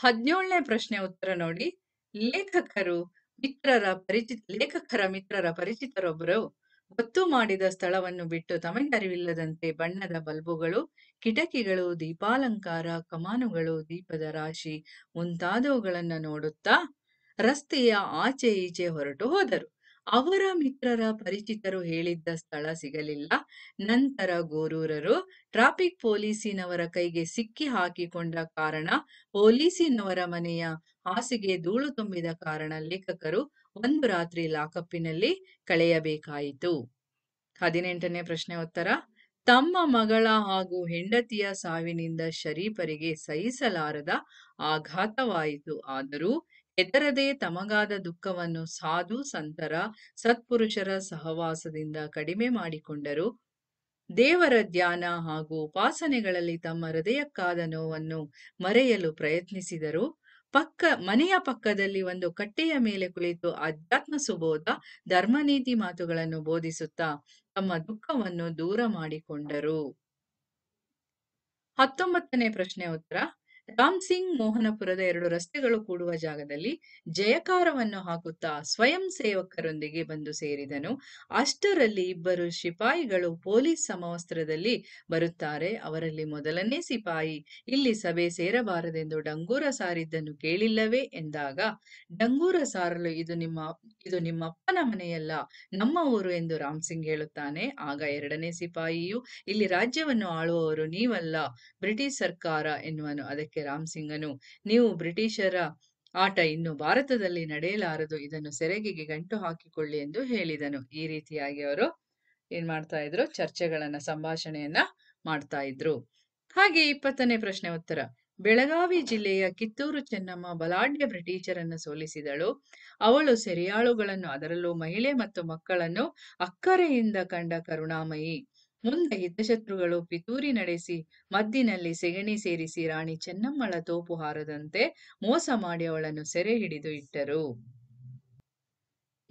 ಹದಿನೇಳನೇ ಪ್ರಶ್ನೆ ಉತ್ತರ ನೋಡಿ ಲೇಖಕರು ಮಿತ್ರರ ಪರಿಚಿತ ಲೇಖಕರ ಮಿತ್ರರ ಪರಿಚಿತರೊಬ್ಬರು ಒತ್ತು ಮಾಡಿದ ಸ್ಥಳವನ್ನು ಬಿಟ್ಟು ತಮಿಳರಿವಿಲ್ಲದಂತೆ ಬಣ್ಣದ ಬಲ್ಬುಗಳು ಕಿಟಕಿಗಳು ದೀಪಾಲಂಕಾರ ಕಮಾನುಗಳು ದೀಪದ ರಾಶಿ ಮುಂತಾದವುಗಳನ್ನು ನೋಡುತ್ತಾ ರಸ್ತೆಯ ಆಚೆ ಈಚೆ ಹೊರಟು ಹೋದರು ಅವರ ಮಿತ್ರರ ಪರಿಚಿತರು ಹೇಳಿದ್ದ ಸ್ಥಳ ಸಿಗಲಿಲ್ಲ ನಂತರ ಗೋರೂರರು ಟ್ರಾಫಿಕ್ ಪೊಲೀಸಿನವರ ಕೈಗೆ ಸಿಕ್ಕಿ ಹಾಕಿಕೊಂಡ ಕಾರಣ ಪೊಲೀಸಿನವರ ಮನೆಯ ಹಾಸಿಗೆ ಧೂಳು ತುಂಬಿದ ಕಾರಣ ಲೇಖಕರು ಒಂದು ರಾತ್ರಿ ಲಾಕಪ್ಪಿನಲ್ಲಿ ಕಳೆಯಬೇಕಾಯಿತು ಹದಿನೆಂಟನೇ ಪ್ರಶ್ನೆ ಉತ್ತರ ತಮ್ಮ ಮಗಳ ಹಾಗೂ ಹೆಂಡತಿಯ ಸಾವಿನಿಂದ ಶರೀಫರಿಗೆ ಸಹಿಸಲಾರದ ಆಘಾತವಾಯಿತು ಆದರೂ ಹೆದರದೇ ತಮಗಾದ ದುಃಖವನ್ನು ಸಾಧು ಸಂತರ ಸತ್ಪುರುಷರ ಸಹವಾಸದಿಂದ ಕಡಿಮೆ ಮಾಡಿಕೊಂಡರು ದೇವರ ಧ್ಯಾನ ಹಾಗೂ ಉಪಾಸನೆಗಳಲ್ಲಿ ತಮ್ಮ ಹೃದಯಕ್ಕಾದ ನೋವನ್ನು ಮರೆಯಲು ಪ್ರಯತ್ನಿಸಿದರು ಪಕ್ಕ ಮನೆಯ ಪಕ್ಕದಲ್ಲಿ ಒಂದು ಕಟ್ಟೆಯ ಮೇಲೆ ಕುಳಿತು ಅಧ್ಯಾತ್ಮ ಸುಬೋಧ ಧರ್ಮನೀತಿ ಮಾತುಗಳನ್ನು ಬೋಧಿಸುತ್ತಾ ತಮ್ಮ ದುಃಖವನ್ನು ದೂರ ಮಾಡಿಕೊಂಡರು ಹತ್ತೊಂಬತ್ತನೇ ಪ್ರಶ್ನೆ ಉತ್ತರ ರಾಮ್ ಸಿಂಗ್ ಮೋಹನಪುರದ ಎರಡು ರಸ್ತೆಗಳು ಕೂಡುವ ಜಾಗದಲ್ಲಿ ಜಯಕಾರವನ್ನು ಹಾಕುತ್ತಾ ಸ್ವಯಂ ಸೇವಕರೊಂದಿಗೆ ಬಂದು ಸೇರಿದನು ಅಷ್ಟರಲ್ಲಿ ಇಬ್ಬರು ಶಿಪಾಯಿಗಳು ಪೊಲೀಸ್ ಸಮವಸ್ತ್ರದಲ್ಲಿ ಬರುತ್ತಾರೆ ಅವರಲ್ಲಿ ಮೊದಲನೇ ಸಿಪಾಯಿ ಇಲ್ಲಿ ಸಭೆ ಸೇರಬಾರದೆಂದು ಡಂಗೂರ ಸಾರಿದ್ದನ್ನು ಕೇಳಿಲ್ಲವೇ ಎಂದಾಗ ಡಂಗೂರ ಸಾರಲು ಇದು ನಿಮ್ಮ ಇದು ನಿಮ್ಮಪ್ಪನ ಮನೆಯಲ್ಲ ನಮ್ಮ ಊರು ಎಂದು ರಾಮ್ ಸಿಂಗ್ ಹೇಳುತ್ತಾನೆ ಆಗ ಎರಡನೇ ಸಿಪಾಯಿಯು ಇಲ್ಲಿ ರಾಜ್ಯವನ್ನು ಆಳುವವರು ನೀವಲ್ಲ ಬ್ರಿಟಿಷ್ ಸರ್ಕಾರ ಎನ್ನುವನು ಅದಕ್ಕೆ ಅದಕ್ಕೆ ರಾಮ್ ಸಿಂಗನು ನೀವು ಬ್ರಿಟಿಷರ ಆಟ ಇನ್ನು ಭಾರತದಲ್ಲಿ ನಡೆಯಲಾರದು ಇದನ್ನು ಸೆರೆಗೆಗೆ ಗಂಟು ಹಾಕಿಕೊಳ್ಳಿ ಎಂದು ಹೇಳಿದನು ಈ ರೀತಿಯಾಗಿ ಅವರು ಏನ್ ಮಾಡ್ತಾ ಇದ್ರು ಚರ್ಚೆಗಳನ್ನ ಸಂಭಾಷಣೆಯನ್ನ ಮಾಡ್ತಾ ಇದ್ರು ಹಾಗೆ ಇಪ್ಪತ್ತನೇ ಪ್ರಶ್ನೆ ಉತ್ತರ ಬೆಳಗಾವಿ ಜಿಲ್ಲೆಯ ಕಿತ್ತೂರು ಚೆನ್ನಮ್ಮ ಬಲಾಢ್ಯ ಬ್ರಿಟಿಷರನ್ನು ಸೋಲಿಸಿದಳು ಅವಳು ಸೆರೆಯಾಳುಗಳನ್ನು ಅದರಲ್ಲೂ ಮಹಿಳೆ ಮತ್ತು ಮಕ್ಕಳನ್ನು ಅಕ್ಕರೆಯಿಂದ ಕಂಡ ಕರುಣಾಮಯಿ ಮುಂದೆ ಹಿತಶತ್ರುಗಳು ಪಿತೂರಿ ನಡೆಸಿ ಮದ್ದಿನಲ್ಲಿ ಸೆಗಣಿ ಸೇರಿಸಿ ರಾಣಿ ಚೆನ್ನಮ್ಮಳ ತೋಪು ಹಾರದಂತೆ ಮೋಸ ಮಾಡಿ ಅವಳನ್ನು ಸೆರೆ ಹಿಡಿದು ಇಟ್ಟರು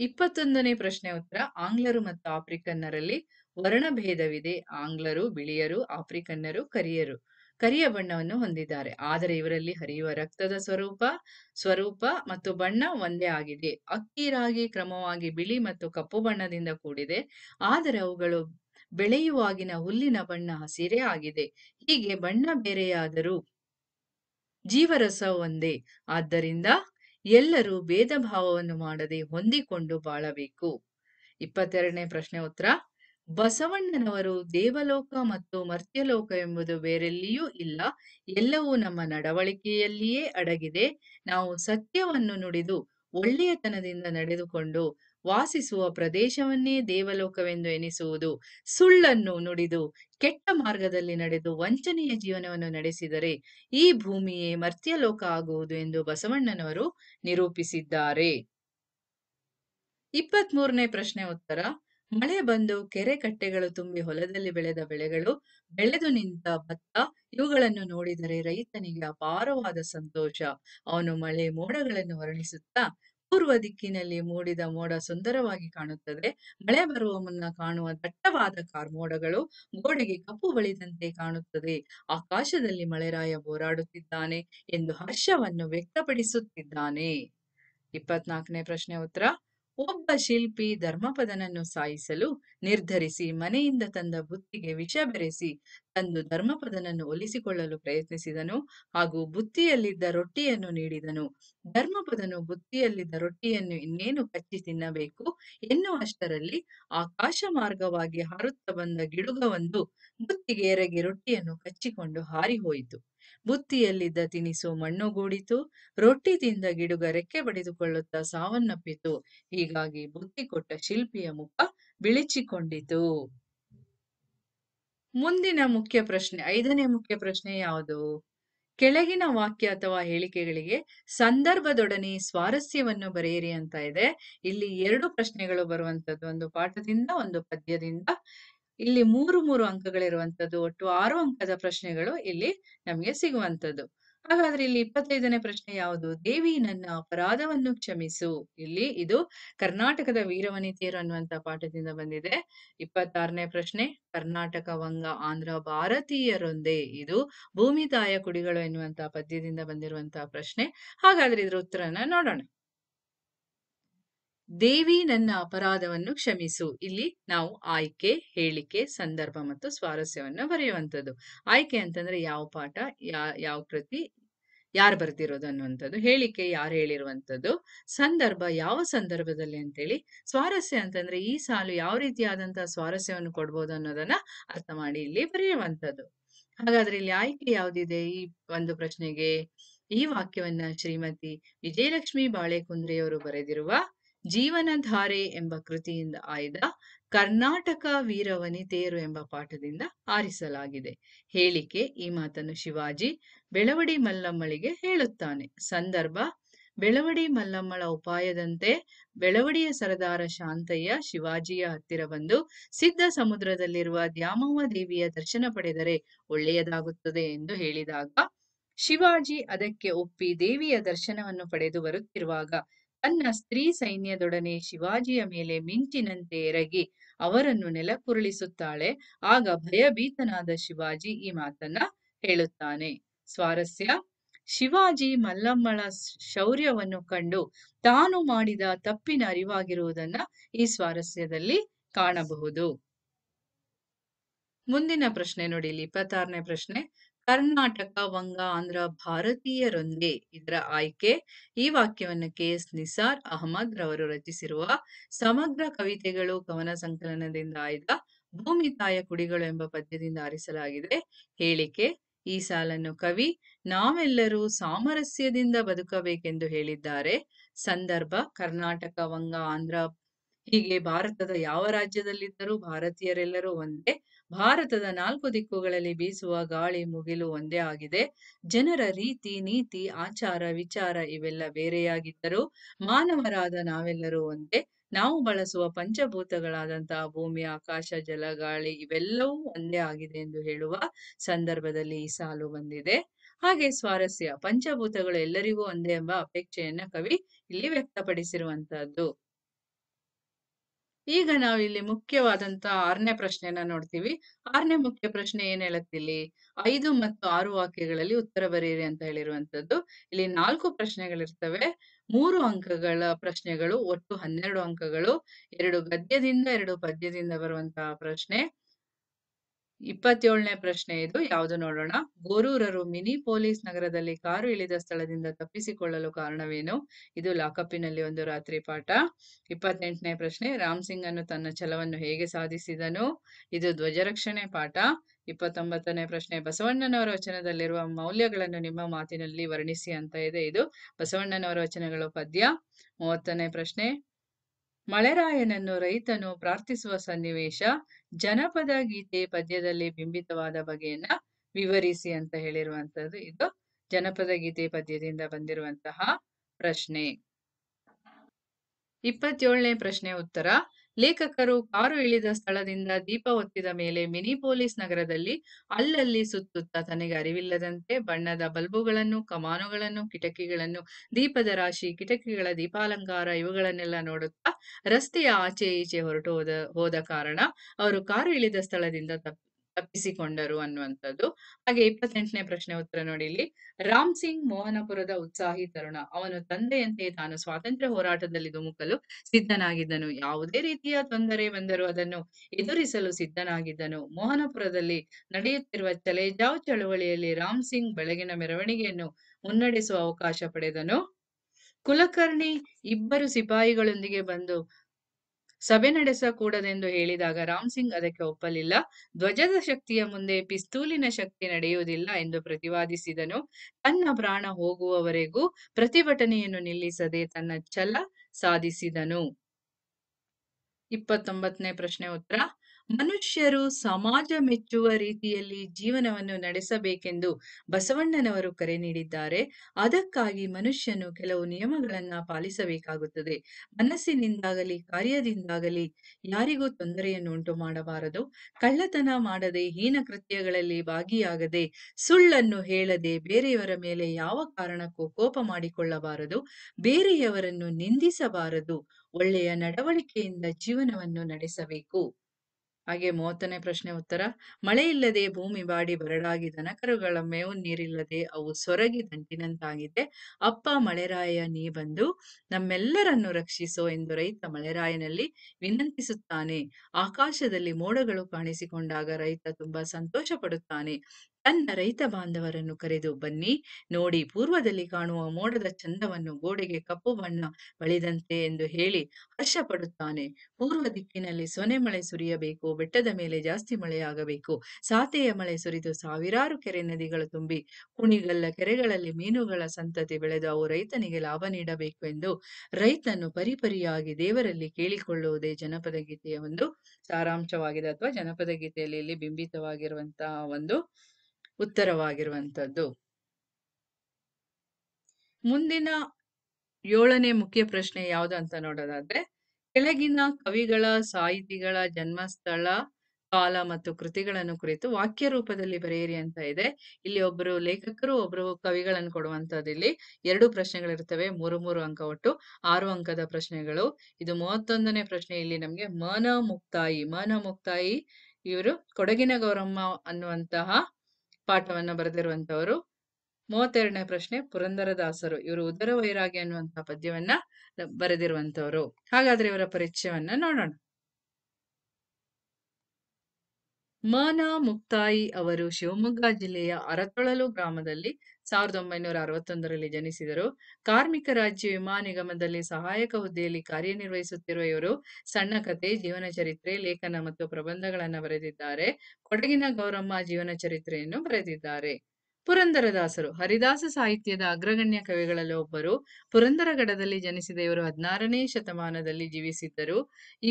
ಇಪ್ಪತ್ತೊಂದನೇ ಪ್ರಶ್ನೆ ಉತ್ತರ ಆಂಗ್ಲರು ಮತ್ತು ಆಫ್ರಿಕನ್ನರಲ್ಲಿ ವರ್ಣಭೇದವಿದೆ ಆಂಗ್ಲರು ಬಿಳಿಯರು ಆಫ್ರಿಕನ್ನರು ಕರಿಯರು ಕರಿಯ ಬಣ್ಣವನ್ನು ಹೊಂದಿದ್ದಾರೆ ಆದರೆ ಇವರಲ್ಲಿ ಹರಿಯುವ ರಕ್ತದ ಸ್ವರೂಪ ಸ್ವರೂಪ ಮತ್ತು ಬಣ್ಣ ಒಂದೇ ಆಗಿದೆ ಅಕ್ಕಿ ರಾಗಿ ಕ್ರಮವಾಗಿ ಬಿಳಿ ಮತ್ತು ಕಪ್ಪು ಬಣ್ಣದಿಂದ ಕೂಡಿದೆ ಆದರೆ ಅವುಗಳು ಬೆಳೆಯುವಾಗಿನ ಹುಲ್ಲಿನ ಬಣ್ಣ ಹಸಿರೇ ಆಗಿದೆ ಹೀಗೆ ಬಣ್ಣ ಬೇರೆಯಾದರೂ ಜೀವರಸ ಒಂದೇ ಆದ್ದರಿಂದ ಎಲ್ಲರೂ ಭೇದ ಭಾವವನ್ನು ಮಾಡದೆ ಹೊಂದಿಕೊಂಡು ಬಾಳಬೇಕು ಇಪ್ಪತ್ತೆರಡನೇ ಪ್ರಶ್ನೆ ಉತ್ತರ ಬಸವಣ್ಣನವರು ದೇವಲೋಕ ಮತ್ತು ಮರ್ತ್ಯಲೋಕ ಎಂಬುದು ಬೇರೆಲ್ಲಿಯೂ ಇಲ್ಲ ಎಲ್ಲವೂ ನಮ್ಮ ನಡವಳಿಕೆಯಲ್ಲಿಯೇ ಅಡಗಿದೆ ನಾವು ಸತ್ಯವನ್ನು ನುಡಿದು ಒಳ್ಳೆಯತನದಿಂದ ನಡೆದುಕೊಂಡು ವಾಸಿಸುವ ಪ್ರದೇಶವನ್ನೇ ದೇವಲೋಕವೆಂದು ಎನಿಸುವುದು ಸುಳ್ಳನ್ನು ನುಡಿದು ಕೆಟ್ಟ ಮಾರ್ಗದಲ್ಲಿ ನಡೆದು ವಂಚನೆಯ ಜೀವನವನ್ನು ನಡೆಸಿದರೆ ಈ ಭೂಮಿಯೇ ಮರ್ತ್ಯಲೋಕ ಆಗುವುದು ಎಂದು ಬಸವಣ್ಣನವರು ನಿರೂಪಿಸಿದ್ದಾರೆ ಇಪ್ಪತ್ಮೂರನೇ ಪ್ರಶ್ನೆ ಉತ್ತರ ಮಳೆ ಬಂದು ಕೆರೆ ಕಟ್ಟೆಗಳು ತುಂಬಿ ಹೊಲದಲ್ಲಿ ಬೆಳೆದ ಬೆಳೆಗಳು ಬೆಳೆದು ನಿಂತ ಭತ್ತ ಇವುಗಳನ್ನು ನೋಡಿದರೆ ರೈತನಿಗೆ ಅಪಾರವಾದ ಸಂತೋಷ ಅವನು ಮಳೆ ಮೋಡಗಳನ್ನು ವರ್ಣಿಸುತ್ತಾ ಪೂರ್ವ ದಿಕ್ಕಿನಲ್ಲಿ ಮೂಡಿದ ಮೋಡ ಸುಂದರವಾಗಿ ಕಾಣುತ್ತದೆ ಮಳೆ ಬರುವ ಮುನ್ನ ಕಾಣುವ ದಟ್ಟವಾದ ಕಾರ್ ಮೋಡಗಳು ಗೋಡೆಗೆ ಕಪ್ಪು ಬಳಿದಂತೆ ಕಾಣುತ್ತದೆ ಆಕಾಶದಲ್ಲಿ ಮಳೆರಾಯ ಹೋರಾಡುತ್ತಿದ್ದಾನೆ ಎಂದು ಹರ್ಷವನ್ನು ವ್ಯಕ್ತಪಡಿಸುತ್ತಿದ್ದಾನೆ ಇಪ್ಪತ್ನಾಲ್ಕನೇ ಪ್ರಶ್ನೆ ಉತ್ತರ ಒಬ್ಬ ಶಿಲ್ಪಿ ಧರ್ಮಪದನನ್ನು ಸಾಯಿಸಲು ನಿರ್ಧರಿಸಿ ಮನೆಯಿಂದ ತಂದ ಬುತ್ತಿಗೆ ವಿಷ ಬೆರೆಸಿ ತಂದು ಧರ್ಮಪದನನ್ನು ಒಲಿಸಿಕೊಳ್ಳಲು ಪ್ರಯತ್ನಿಸಿದನು ಹಾಗೂ ಬುತ್ತಿಯಲ್ಲಿದ್ದ ರೊಟ್ಟಿಯನ್ನು ನೀಡಿದನು ಧರ್ಮಪದನು ಬುತ್ತಿಯಲ್ಲಿದ್ದ ರೊಟ್ಟಿಯನ್ನು ಇನ್ನೇನು ಕಚ್ಚಿ ತಿನ್ನಬೇಕು ಎನ್ನುವಷ್ಟರಲ್ಲಿ ಆಕಾಶ ಮಾರ್ಗವಾಗಿ ಹಾರುತ್ತಾ ಬಂದ ಗಿಡುಗವೊಂದು ಬುತ್ತಿಗೆ ಎರಗಿ ರೊಟ್ಟಿಯನ್ನು ಕಚ್ಚಿಕೊಂಡು ಹಾರಿ ಹೋಯಿತು ಬುತ್ತಿಯಲ್ಲಿದ್ದ ತಿನಿಸು ಮಣ್ಣುಗೂಡಿತು ತಿಂದ ಗಿಡುಗ ರೆಕ್ಕೆ ಬಡಿದುಕೊಳ್ಳುತ್ತಾ ಸಾವನ್ನಪ್ಪಿತು ಹೀಗಾಗಿ ಬುತ್ತಿ ಕೊಟ್ಟ ಶಿಲ್ಪಿಯ ಮುಖ ಬಿಳಿಚಿಕೊಂಡಿತು ಮುಂದಿನ ಮುಖ್ಯ ಪ್ರಶ್ನೆ ಐದನೇ ಮುಖ್ಯ ಪ್ರಶ್ನೆ ಯಾವುದು ಕೆಳಗಿನ ವಾಕ್ಯ ಅಥವಾ ಹೇಳಿಕೆಗಳಿಗೆ ಸಂದರ್ಭದೊಡನೆ ಸ್ವಾರಸ್ಯವನ್ನು ಬರೆಯಿರಿ ಅಂತ ಇದೆ ಇಲ್ಲಿ ಎರಡು ಪ್ರಶ್ನೆಗಳು ಬರುವಂತದ್ದು ಒಂದು ಪಾಠದಿಂದ ಒಂದು ಪದ್ಯದಿಂದ ಇಲ್ಲಿ ಮೂರು ಮೂರು ಅಂಕಗಳಿರುವಂತದ್ದು ಒಟ್ಟು ಆರು ಅಂಕದ ಪ್ರಶ್ನೆಗಳು ಇಲ್ಲಿ ನಮಗೆ ಸಿಗುವಂತದ್ದು ಹಾಗಾದ್ರೆ ಇಲ್ಲಿ ಇಪ್ಪತ್ತೈದನೇ ಪ್ರಶ್ನೆ ಯಾವುದು ದೇವಿ ನನ್ನ ಅಪರಾಧವನ್ನು ಕ್ಷಮಿಸು ಇಲ್ಲಿ ಇದು ಕರ್ನಾಟಕದ ವೀರವನಿತೆಯರು ಅನ್ನುವಂತ ಪಾಠದಿಂದ ಬಂದಿದೆ ಇಪ್ಪತ್ತಾರನೇ ಪ್ರಶ್ನೆ ಕರ್ನಾಟಕ ವಂಗ ಆಂಧ್ರ ಭಾರತೀಯರೊಂದೇ ಇದು ಭೂಮಿ ತಾಯ ಕುಡಿಗಳು ಎನ್ನುವಂತಹ ಪದ್ಯದಿಂದ ಬಂದಿರುವಂತಹ ಪ್ರಶ್ನೆ ಹಾಗಾದ್ರೆ ಇದ್ರ ಉತ್ತರನ ನೋಡೋಣ ದೇವಿ ನನ್ನ ಅಪರಾಧವನ್ನು ಕ್ಷಮಿಸು ಇಲ್ಲಿ ನಾವು ಆಯ್ಕೆ ಹೇಳಿಕೆ ಸಂದರ್ಭ ಮತ್ತು ಸ್ವಾರಸ್ಯವನ್ನು ಬರೆಯುವಂಥದ್ದು ಆಯ್ಕೆ ಅಂತಂದ್ರೆ ಯಾವ ಪಾಠ ಯಾ ಯಾವ ಕೃತಿ ಯಾರು ಬರೆದಿರೋದು ಅನ್ನುವಂಥದ್ದು ಹೇಳಿಕೆ ಯಾರು ಹೇಳಿರುವಂಥದ್ದು ಸಂದರ್ಭ ಯಾವ ಸಂದರ್ಭದಲ್ಲಿ ಅಂತೇಳಿ ಸ್ವಾರಸ್ಯ ಅಂತಂದ್ರೆ ಈ ಸಾಲು ಯಾವ ರೀತಿಯಾದಂತಹ ಸ್ವಾರಸ್ಯವನ್ನು ಕೊಡ್ಬೋದು ಅನ್ನೋದನ್ನ ಅರ್ಥ ಮಾಡಿ ಇಲ್ಲಿ ಬರೆಯುವಂಥದ್ದು ಹಾಗಾದ್ರೆ ಇಲ್ಲಿ ಆಯ್ಕೆ ಯಾವ್ದಿದೆ ಈ ಒಂದು ಪ್ರಶ್ನೆಗೆ ಈ ವಾಕ್ಯವನ್ನ ಶ್ರೀಮತಿ ವಿಜಯಲಕ್ಷ್ಮಿ ಬಾಳೆಕುಂದ್ರೆಯವರು ಬರೆದಿರುವ ಜೀವನಧಾರೆ ಎಂಬ ಕೃತಿಯಿಂದ ಆಯ್ದ ಕರ್ನಾಟಕ ವೀರವನಿತೆಯರು ಎಂಬ ಪಾಠದಿಂದ ಆರಿಸಲಾಗಿದೆ ಹೇಳಿಕೆ ಈ ಮಾತನ್ನು ಶಿವಾಜಿ ಬೆಳವಡಿ ಮಲ್ಲಮ್ಮಳಿಗೆ ಹೇಳುತ್ತಾನೆ ಸಂದರ್ಭ ಬೆಳವಡಿ ಮಲ್ಲಮ್ಮಳ ಉಪಾಯದಂತೆ ಬೆಳವಡಿಯ ಸರದಾರ ಶಾಂತಯ್ಯ ಶಿವಾಜಿಯ ಹತ್ತಿರ ಬಂದು ಸಿದ್ಧ ಸಮುದ್ರದಲ್ಲಿರುವ ದ್ಯಾಮವ್ವ ದೇವಿಯ ದರ್ಶನ ಪಡೆದರೆ ಒಳ್ಳೆಯದಾಗುತ್ತದೆ ಎಂದು ಹೇಳಿದಾಗ ಶಿವಾಜಿ ಅದಕ್ಕೆ ಒಪ್ಪಿ ದೇವಿಯ ದರ್ಶನವನ್ನು ಪಡೆದು ಬರುತ್ತಿರುವಾಗ ತನ್ನ ಸ್ತ್ರೀ ಸೈನ್ಯದೊಡನೆ ಶಿವಾಜಿಯ ಮೇಲೆ ಮಿಂಚಿನಂತೆ ಎರಗಿ ಅವರನ್ನು ನೆಲಕ್ಕುರುಳಿಸುತ್ತಾಳೆ ಆಗ ಭಯಭೀತನಾದ ಶಿವಾಜಿ ಈ ಮಾತನ್ನ ಹೇಳುತ್ತಾನೆ ಸ್ವಾರಸ್ಯ ಶಿವಾಜಿ ಮಲ್ಲಮ್ಮಳ ಶೌರ್ಯವನ್ನು ಕಂಡು ತಾನು ಮಾಡಿದ ತಪ್ಪಿನ ಅರಿವಾಗಿರುವುದನ್ನ ಈ ಸ್ವಾರಸ್ಯದಲ್ಲಿ ಕಾಣಬಹುದು ಮುಂದಿನ ಪ್ರಶ್ನೆ ನೋಡಿಲಿ ಇಪ್ಪತ್ತಾರನೇ ಪ್ರಶ್ನೆ ಕರ್ನಾಟಕ ವಂಗ ಆಂಧ್ರ ಭಾರತೀಯರೊಂದೇ ಇದರ ಆಯ್ಕೆ ಈ ವಾಕ್ಯವನ್ನು ಕೆ ಎಸ್ ನಿಸಾರ್ ಅಹಮದ್ ರವರು ರಚಿಸಿರುವ ಸಮಗ್ರ ಕವಿತೆಗಳು ಕವನ ಸಂಕಲನದಿಂದ ಆಯ್ದ ಭೂಮಿ ತಾಯ ಕುಡಿಗಳು ಎಂಬ ಪದ್ಯದಿಂದ ಆರಿಸಲಾಗಿದೆ ಹೇಳಿಕೆ ಈ ಸಾಲನ್ನು ಕವಿ ನಾವೆಲ್ಲರೂ ಸಾಮರಸ್ಯದಿಂದ ಬದುಕಬೇಕೆಂದು ಹೇಳಿದ್ದಾರೆ ಸಂದರ್ಭ ಕರ್ನಾಟಕ ವಂಗ ಆಂಧ್ರ ಹೀಗೆ ಭಾರತದ ಯಾವ ರಾಜ್ಯದಲ್ಲಿದ್ದರೂ ಭಾರತೀಯರೆಲ್ಲರೂ ಒಂದೇ ಭಾರತದ ನಾಲ್ಕು ದಿಕ್ಕುಗಳಲ್ಲಿ ಬೀಸುವ ಗಾಳಿ ಮುಗಿಲು ಒಂದೇ ಆಗಿದೆ ಜನರ ರೀತಿ ನೀತಿ ಆಚಾರ ವಿಚಾರ ಇವೆಲ್ಲ ಬೇರೆಯಾಗಿದ್ದರೂ ಮಾನವರಾದ ನಾವೆಲ್ಲರೂ ಒಂದೇ ನಾವು ಬಳಸುವ ಪಂಚಭೂತಗಳಾದಂತಹ ಭೂಮಿ ಆಕಾಶ ಜಲ ಗಾಳಿ ಇವೆಲ್ಲವೂ ಒಂದೇ ಆಗಿದೆ ಎಂದು ಹೇಳುವ ಸಂದರ್ಭದಲ್ಲಿ ಈ ಸಾಲು ಬಂದಿದೆ ಹಾಗೆ ಸ್ವಾರಸ್ಯ ಪಂಚಭೂತಗಳು ಎಲ್ಲರಿಗೂ ಒಂದೇ ಎಂಬ ಅಪೇಕ್ಷೆಯನ್ನ ಕವಿ ಇಲ್ಲಿ ವ್ಯಕ್ತಪಡಿಸಿರುವಂತಹದ್ದು ಈಗ ನಾವು ಇಲ್ಲಿ ಮುಖ್ಯವಾದಂತ ಆರನೇ ಪ್ರಶ್ನೆಯನ್ನ ನೋಡ್ತೀವಿ ಆರನೇ ಮುಖ್ಯ ಪ್ರಶ್ನೆ ಏನ್ ಇಲ್ಲಿ ಐದು ಮತ್ತು ಆರು ವಾಕ್ಯಗಳಲ್ಲಿ ಉತ್ತರ ಬರೀರಿ ಅಂತ ಹೇಳಿರುವಂತದ್ದು ಇಲ್ಲಿ ನಾಲ್ಕು ಪ್ರಶ್ನೆಗಳಿರ್ತವೆ ಮೂರು ಅಂಕಗಳ ಪ್ರಶ್ನೆಗಳು ಒಟ್ಟು ಹನ್ನೆರಡು ಅಂಕಗಳು ಎರಡು ಗದ್ಯದಿಂದ ಎರಡು ಪದ್ಯದಿಂದ ಬರುವಂತಹ ಪ್ರಶ್ನೆ ಇಪ್ಪತ್ತೇಳನೇ ಪ್ರಶ್ನೆ ಇದು ಯಾವುದು ನೋಡೋಣ ಗೋರೂರರು ಮಿನಿ ಪೊಲೀಸ್ ನಗರದಲ್ಲಿ ಕಾರು ಇಳಿದ ಸ್ಥಳದಿಂದ ತಪ್ಪಿಸಿಕೊಳ್ಳಲು ಕಾರಣವೇನು ಇದು ಲಾಕಪ್ಪಿನಲ್ಲಿ ಒಂದು ರಾತ್ರಿ ಪಾಠ ಇಪ್ಪತ್ತೆಂಟನೇ ಪ್ರಶ್ನೆ ರಾಮ್ ಸಿಂಗ್ ಅನ್ನು ತನ್ನ ಛಲವನ್ನು ಹೇಗೆ ಸಾಧಿಸಿದನು ಇದು ಧ್ವಜರಕ್ಷಣೆ ಪಾಠ ಇಪ್ಪತ್ತೊಂಬತ್ತನೇ ಪ್ರಶ್ನೆ ಬಸವಣ್ಣನವರ ವಚನದಲ್ಲಿರುವ ಮೌಲ್ಯಗಳನ್ನು ನಿಮ್ಮ ಮಾತಿನಲ್ಲಿ ವರ್ಣಿಸಿ ಅಂತ ಇದೆ ಇದು ಬಸವಣ್ಣನವರ ವಚನಗಳು ಪದ್ಯ ಮೂವತ್ತನೇ ಪ್ರಶ್ನೆ ಮಳೆರಾಯನನ್ನು ರೈತನು ಪ್ರಾರ್ಥಿಸುವ ಸನ್ನಿವೇಶ ಜನಪದ ಗೀತೆ ಪದ್ಯದಲ್ಲಿ ಬಿಂಬಿತವಾದ ಬಗೆಯನ್ನ ವಿವರಿಸಿ ಅಂತ ಹೇಳಿರುವಂತದ್ದು ಇದು ಜನಪದ ಗೀತೆ ಪದ್ಯದಿಂದ ಬಂದಿರುವಂತಹ ಪ್ರಶ್ನೆ ಇಪ್ಪತ್ತೇಳನೇ ಪ್ರಶ್ನೆ ಉತ್ತರ ಲೇಖಕರು ಕಾರು ಇಳಿದ ಸ್ಥಳದಿಂದ ದೀಪ ಒತ್ತಿದ ಮೇಲೆ ಮಿನಿ ಪೊಲೀಸ್ ನಗರದಲ್ಲಿ ಅಲ್ಲಲ್ಲಿ ಸುತ್ತುತ್ತ ತನಗೆ ಅರಿವಿಲ್ಲದಂತೆ ಬಣ್ಣದ ಬಲ್ಬುಗಳನ್ನು ಕಮಾನುಗಳನ್ನು ಕಿಟಕಿಗಳನ್ನು ದೀಪದ ರಾಶಿ ಕಿಟಕಿಗಳ ದೀಪಾಲಂಕಾರ ಇವುಗಳನ್ನೆಲ್ಲ ನೋಡುತ್ತಾ ರಸ್ತೆಯ ಆಚೆ ಈಚೆ ಹೊರಟು ಹೋದ ಹೋದ ಕಾರಣ ಅವರು ಕಾರು ಇಳಿದ ಸ್ಥಳದಿಂದ ತಪ್ಪಿ ತಪ್ಪಿಸಿಕೊಂಡರು ಅನ್ನುವಂಥದ್ದು ಹಾಗೆ ಇಪ್ಪತ್ತೆಂಟನೇ ಪ್ರಶ್ನೆ ಉತ್ತರ ನೋಡಿ ಇಲ್ಲಿ ರಾಮ್ ಸಿಂಗ್ ಮೋಹನಪುರದ ಉತ್ಸಾಹಿ ತರುಣ ಅವನು ತಂದೆಯಂತೆ ತಾನು ಸ್ವಾತಂತ್ರ್ಯ ಹೋರಾಟದಲ್ಲಿ ಧುಮುಕಲು ಸಿದ್ಧನಾಗಿದ್ದನು ಯಾವುದೇ ರೀತಿಯ ತೊಂದರೆ ಬಂದರೂ ಅದನ್ನು ಎದುರಿಸಲು ಸಿದ್ಧನಾಗಿದ್ದನು ಮೋಹನಪುರದಲ್ಲಿ ನಡೆಯುತ್ತಿರುವ ಚಲೇಜಾವ್ ಚಳುವಳಿಯಲ್ಲಿ ರಾಮ್ ಸಿಂಗ್ ಬೆಳಗಿನ ಮೆರವಣಿಗೆಯನ್ನು ಮುನ್ನಡೆಸುವ ಅವಕಾಶ ಪಡೆದನು ಕುಲಕರ್ಣಿ ಇಬ್ಬರು ಸಿಪಾಯಿಗಳೊಂದಿಗೆ ಬಂದು ಸಭೆ ನಡೆಸಕೂಡದೆಂದು ಹೇಳಿದಾಗ ರಾಮ್ ಸಿಂಗ್ ಅದಕ್ಕೆ ಒಪ್ಪಲಿಲ್ಲ ಧ್ವಜದ ಶಕ್ತಿಯ ಮುಂದೆ ಪಿಸ್ತೂಲಿನ ಶಕ್ತಿ ನಡೆಯುವುದಿಲ್ಲ ಎಂದು ಪ್ರತಿವಾದಿಸಿದನು ತನ್ನ ಪ್ರಾಣ ಹೋಗುವವರೆಗೂ ಪ್ರತಿಭಟನೆಯನ್ನು ನಿಲ್ಲಿಸದೆ ತನ್ನ ಛಲ ಸಾಧಿಸಿದನು ಇಪ್ಪತ್ತೊಂಬತ್ತನೇ ಪ್ರಶ್ನೆ ಉತ್ತರ ಮನುಷ್ಯರು ಸಮಾಜ ಮೆಚ್ಚುವ ರೀತಿಯಲ್ಲಿ ಜೀವನವನ್ನು ನಡೆಸಬೇಕೆಂದು ಬಸವಣ್ಣನವರು ಕರೆ ನೀಡಿದ್ದಾರೆ ಅದಕ್ಕಾಗಿ ಮನುಷ್ಯನು ಕೆಲವು ನಿಯಮಗಳನ್ನು ಪಾಲಿಸಬೇಕಾಗುತ್ತದೆ ಮನಸ್ಸಿನಿಂದಾಗಲಿ ಕಾರ್ಯದಿಂದಾಗಲಿ ಯಾರಿಗೂ ತೊಂದರೆಯನ್ನು ಉಂಟು ಮಾಡಬಾರದು ಕಳ್ಳತನ ಮಾಡದೆ ಹೀನ ಕೃತ್ಯಗಳಲ್ಲಿ ಭಾಗಿಯಾಗದೆ ಸುಳ್ಳನ್ನು ಹೇಳದೆ ಬೇರೆಯವರ ಮೇಲೆ ಯಾವ ಕಾರಣಕ್ಕೂ ಕೋಪ ಮಾಡಿಕೊಳ್ಳಬಾರದು ಬೇರೆಯವರನ್ನು ನಿಂದಿಸಬಾರದು ಒಳ್ಳೆಯ ನಡವಳಿಕೆಯಿಂದ ಜೀವನವನ್ನು ನಡೆಸಬೇಕು ಹಾಗೆ ಮೂವತ್ತನೇ ಪ್ರಶ್ನೆ ಉತ್ತರ ಮಳೆಯಿಲ್ಲದೆ ಭೂಮಿ ಬಾಡಿ ಬರಡಾಗಿ ದನಕರುಗಳ ಮೇವು ನೀರಿಲ್ಲದೆ ಅವು ಸೊರಗಿ ದಂಟಿನಂತಾಗಿದೆ ಅಪ್ಪ ಮಳೆರಾಯ ನೀ ಬಂದು ನಮ್ಮೆಲ್ಲರನ್ನು ರಕ್ಷಿಸೋ ಎಂದು ರೈತ ಮಳೆರಾಯನಲ್ಲಿ ವಿನಂತಿಸುತ್ತಾನೆ ಆಕಾಶದಲ್ಲಿ ಮೋಡಗಳು ಕಾಣಿಸಿಕೊಂಡಾಗ ರೈತ ತುಂಬಾ ಸಂತೋಷ ಪಡುತ್ತಾನೆ ತನ್ನ ರೈತ ಬಾಂಧವರನ್ನು ಕರೆದು ಬನ್ನಿ ನೋಡಿ ಪೂರ್ವದಲ್ಲಿ ಕಾಣುವ ಮೋಡದ ಚಂದವನ್ನು ಗೋಡೆಗೆ ಕಪ್ಪು ಬಣ್ಣ ಬಳಿದಂತೆ ಎಂದು ಹೇಳಿ ಹರ್ಷ ಪಡುತ್ತಾನೆ ಪೂರ್ವ ದಿಕ್ಕಿನಲ್ಲಿ ಸೊನೆ ಮಳೆ ಸುರಿಯಬೇಕು ಬೆಟ್ಟದ ಮೇಲೆ ಜಾಸ್ತಿ ಮಳೆಯಾಗಬೇಕು ಸಾತೆಯ ಮಳೆ ಸುರಿದು ಸಾವಿರಾರು ಕೆರೆ ನದಿಗಳು ತುಂಬಿ ಕುಣಿಗಲ್ಲ ಕೆರೆಗಳಲ್ಲಿ ಮೀನುಗಳ ಸಂತತಿ ಬೆಳೆದು ಅವು ರೈತನಿಗೆ ಲಾಭ ನೀಡಬೇಕು ಎಂದು ರೈತನು ಪರಿಪರಿಯಾಗಿ ದೇವರಲ್ಲಿ ಕೇಳಿಕೊಳ್ಳುವುದೇ ಜನಪದ ಗೀತೆಯ ಒಂದು ಸಾರಾಂಶವಾಗಿದೆ ಅಥವಾ ಜನಪದ ಗೀತೆಯಲ್ಲಿ ಇಲ್ಲಿ ಬಿಂಬಿತವಾಗಿರುವಂತಹ ಒಂದು ಉತ್ತರವಾಗಿರುವಂಥದ್ದು ಮುಂದಿನ ಏಳನೇ ಮುಖ್ಯ ಪ್ರಶ್ನೆ ಯಾವುದು ಅಂತ ನೋಡೋದಾದ್ರೆ ಕೆಳಗಿನ ಕವಿಗಳ ಸಾಹಿತಿಗಳ ಜನ್ಮಸ್ಥಳ ಕಾಲ ಮತ್ತು ಕೃತಿಗಳನ್ನು ಕುರಿತು ವಾಕ್ಯ ರೂಪದಲ್ಲಿ ಬರೆಯಿರಿ ಅಂತ ಇದೆ ಇಲ್ಲಿ ಒಬ್ಬರು ಲೇಖಕರು ಒಬ್ಬರು ಕವಿಗಳನ್ನು ಕೊಡುವಂತದ್ದು ಇಲ್ಲಿ ಎರಡು ಪ್ರಶ್ನೆಗಳಿರ್ತವೆ ಮೂರು ಮೂರು ಅಂಕ ಒಟ್ಟು ಆರು ಅಂಕದ ಪ್ರಶ್ನೆಗಳು ಇದು ಮೂವತ್ತೊಂದನೇ ಪ್ರಶ್ನೆ ಇಲ್ಲಿ ನಮಗೆ ಮನ ಮುಕ್ತಾಯಿ ಮನ ಮುಕ್ತಾಯಿ ಇವರು ಕೊಡಗಿನ ಗೌರಮ್ಮ ಅನ್ನುವಂತಹ ಪಾಠವನ್ನ ಬರೆದಿರುವಂತವರು ಮೂವತ್ತೆರಡನೇ ಪ್ರಶ್ನೆ ಪುರಂದರದಾಸರು ಇವರು ಉದರ ವೈರಾಗಿ ಅನ್ನುವಂತಹ ಪದ್ಯವನ್ನ ಬರೆದಿರುವಂತವರು ಹಾಗಾದ್ರೆ ಇವರ ಪರಿಚಯವನ್ನ ನೋಡೋಣ ಮನ ಮುಕ್ತಾಯಿ ಅವರು ಶಿವಮೊಗ್ಗ ಜಿಲ್ಲೆಯ ಅರತೊಳಲು ಗ್ರಾಮದಲ್ಲಿ ಸಾವಿರದ ಒಂಬೈನೂರ ಅರವತ್ತೊಂದರಲ್ಲಿ ಜನಿಸಿದರು ಕಾರ್ಮಿಕ ರಾಜ್ಯ ವಿಮಾ ನಿಗಮದಲ್ಲಿ ಸಹಾಯಕ ಹುದ್ದೆಯಲ್ಲಿ ಕಾರ್ಯನಿರ್ವಹಿಸುತ್ತಿರುವ ಇವರು ಸಣ್ಣ ಕಥೆ ಜೀವನ ಚರಿತ್ರೆ ಲೇಖನ ಮತ್ತು ಪ್ರಬಂಧಗಳನ್ನು ಬರೆದಿದ್ದಾರೆ ಕೊಡಗಿನ ಗೌರಮ್ಮ ಜೀವನ ಚರಿತ್ರೆಯನ್ನು ಬರೆದಿದ್ದಾರೆ ಪುರಂದರದಾಸರು ಹರಿದಾಸ ಸಾಹಿತ್ಯದ ಅಗ್ರಗಣ್ಯ ಕವಿಗಳಲ್ಲಿ ಒಬ್ಬರು ಪುರಂದರಗಡದಲ್ಲಿ ಜನಿಸಿದ ಇವರು ಹದಿನಾರನೇ ಶತಮಾನದಲ್ಲಿ ಜೀವಿಸಿದ್ದರು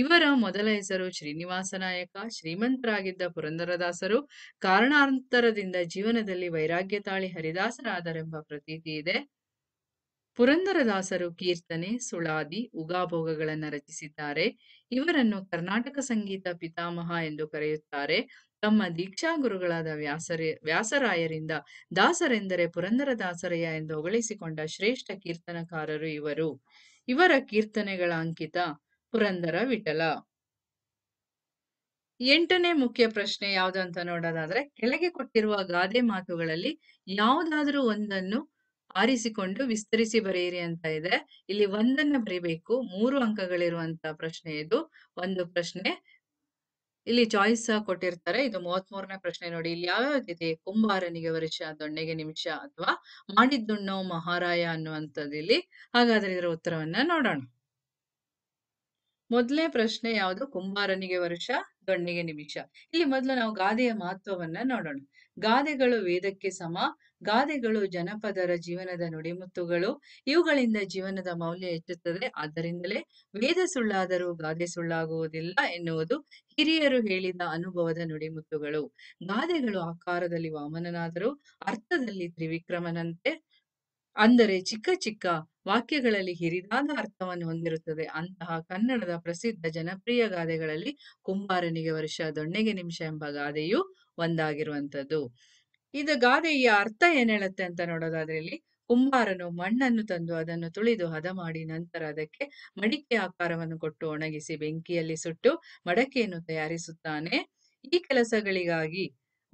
ಇವರ ಮೊದಲ ಹೆಸರು ಶ್ರೀನಿವಾಸನಾಯಕ ಶ್ರೀಮಂತರಾಗಿದ್ದ ಪುರಂದರದಾಸರು ಕಾರಣಾಂತರದಿಂದ ಜೀವನದಲ್ಲಿ ವೈರಾಗ್ಯ ತಾಳಿ ಹರಿದಾಸರಾದರೆಂಬ ಪ್ರತೀತಿ ಇದೆ ಪುರಂದರದಾಸರು ಕೀರ್ತನೆ ಸುಳಾದಿ ಉಗಾಭೋಗಗಳನ್ನು ರಚಿಸಿದ್ದಾರೆ ಇವರನ್ನು ಕರ್ನಾಟಕ ಸಂಗೀತ ಪಿತಾಮಹ ಎಂದು ಕರೆಯುತ್ತಾರೆ ತಮ್ಮ ದೀಕ್ಷಾ ಗುರುಗಳಾದ ವ್ಯಾಸರೇ ವ್ಯಾಸರಾಯರಿಂದ ದಾಸರೆಂದರೆ ಪುರಂದರದಾಸರಯ್ಯ ಎಂದು ಹೊಗಳಿಸಿಕೊಂಡ ಶ್ರೇಷ್ಠ ಕೀರ್ತನಕಾರರು ಇವರು ಇವರ ಕೀರ್ತನೆಗಳ ಅಂಕಿತ ಪುರಂದರ ವಿಠಲ ಎಂಟನೇ ಮುಖ್ಯ ಪ್ರಶ್ನೆ ಯಾವುದು ಅಂತ ನೋಡೋದಾದ್ರೆ ಕೆಳಗೆ ಕೊಟ್ಟಿರುವ ಗಾದೆ ಮಾತುಗಳಲ್ಲಿ ಯಾವುದಾದ್ರೂ ಒಂದನ್ನು ಆರಿಸಿಕೊಂಡು ವಿಸ್ತರಿಸಿ ಬರೆಯಿರಿ ಅಂತ ಇದೆ ಇಲ್ಲಿ ಒಂದನ್ನ ಬರಿಬೇಕು ಮೂರು ಅಂಕಗಳಿರುವಂತ ಪ್ರಶ್ನೆ ಇದು ಒಂದು ಪ್ರಶ್ನೆ ಇಲ್ಲಿ ಚಾಯ್ಸ್ ಕೊಟ್ಟಿರ್ತಾರೆ ಇದು ಮೂವತ್ ಮೂರನೇ ಪ್ರಶ್ನೆ ನೋಡಿ ಇಲ್ಲಿ ಯಾವ್ಯಾವ್ದಿದೆ ಕುಂಬಾರನಿಗೆ ವರ್ಷ ದೊಣ್ಣೆಗೆ ನಿಮಿಷ ಅಥವಾ ಮಾಡಿದ್ದುಣ್ಣೋ ಮಹಾರಾಯ ಅನ್ನುವಂಥದ್ದು ಇಲ್ಲಿ ಹಾಗಾದ್ರೆ ಇದರ ಉತ್ತರವನ್ನ ನೋಡೋಣ ಮೊದಲನೇ ಪ್ರಶ್ನೆ ಯಾವುದು ಕುಂಬಾರನಿಗೆ ವರ್ಷ ದೊಣ್ಣೆಗೆ ನಿಮಿಷ ಇಲ್ಲಿ ಮೊದಲು ನಾವು ಗಾದೆಯ ಮಹತ್ವವನ್ನ ನೋಡೋಣ ಗಾದೆಗಳು ವೇದಕ್ಕೆ ಸಮ ಗಾದೆಗಳು ಜನಪದರ ಜೀವನದ ನುಡಿಮುತ್ತುಗಳು ಇವುಗಳಿಂದ ಜೀವನದ ಮೌಲ್ಯ ಹೆಚ್ಚುತ್ತದೆ ಆದ್ದರಿಂದಲೇ ವೇದ ಸುಳ್ಳಾದರೂ ಗಾದೆ ಸುಳ್ಳಾಗುವುದಿಲ್ಲ ಎನ್ನುವುದು ಹಿರಿಯರು ಹೇಳಿದ ಅನುಭವದ ನುಡಿಮುತ್ತುಗಳು ಗಾದೆಗಳು ಆಕಾರದಲ್ಲಿ ವಾಮನನಾದರೂ ಅರ್ಥದಲ್ಲಿ ತ್ರಿವಿಕ್ರಮನಂತೆ ಅಂದರೆ ಚಿಕ್ಕ ಚಿಕ್ಕ ವಾಕ್ಯಗಳಲ್ಲಿ ಹಿರಿದಾದ ಅರ್ಥವನ್ನು ಹೊಂದಿರುತ್ತದೆ ಅಂತಹ ಕನ್ನಡದ ಪ್ರಸಿದ್ಧ ಜನಪ್ರಿಯ ಗಾದೆಗಳಲ್ಲಿ ಕುಂಬಾರನಿಗೆ ವರ್ಷ ದೊಣ್ಣೆಗೆ ನಿಮಿಷ ಎಂಬ ಗಾದೆಯು ಒಂದಾಗಿರುವಂಥದ್ದು ಇದು ಗಾದೆಯ ಅರ್ಥ ಏನ್ ಹೇಳುತ್ತೆ ಅಂತ ನೋಡೋದಾದ್ರೆ ಇಲ್ಲಿ ಕುಂಬಾರನು ಮಣ್ಣನ್ನು ತಂದು ಅದನ್ನು ತುಳಿದು ಹದ ಮಾಡಿ ನಂತರ ಅದಕ್ಕೆ ಮಡಿಕೆ ಆಕಾರವನ್ನು ಕೊಟ್ಟು ಒಣಗಿಸಿ ಬೆಂಕಿಯಲ್ಲಿ ಸುಟ್ಟು ಮಡಕೆಯನ್ನು ತಯಾರಿಸುತ್ತಾನೆ ಈ ಕೆಲಸಗಳಿಗಾಗಿ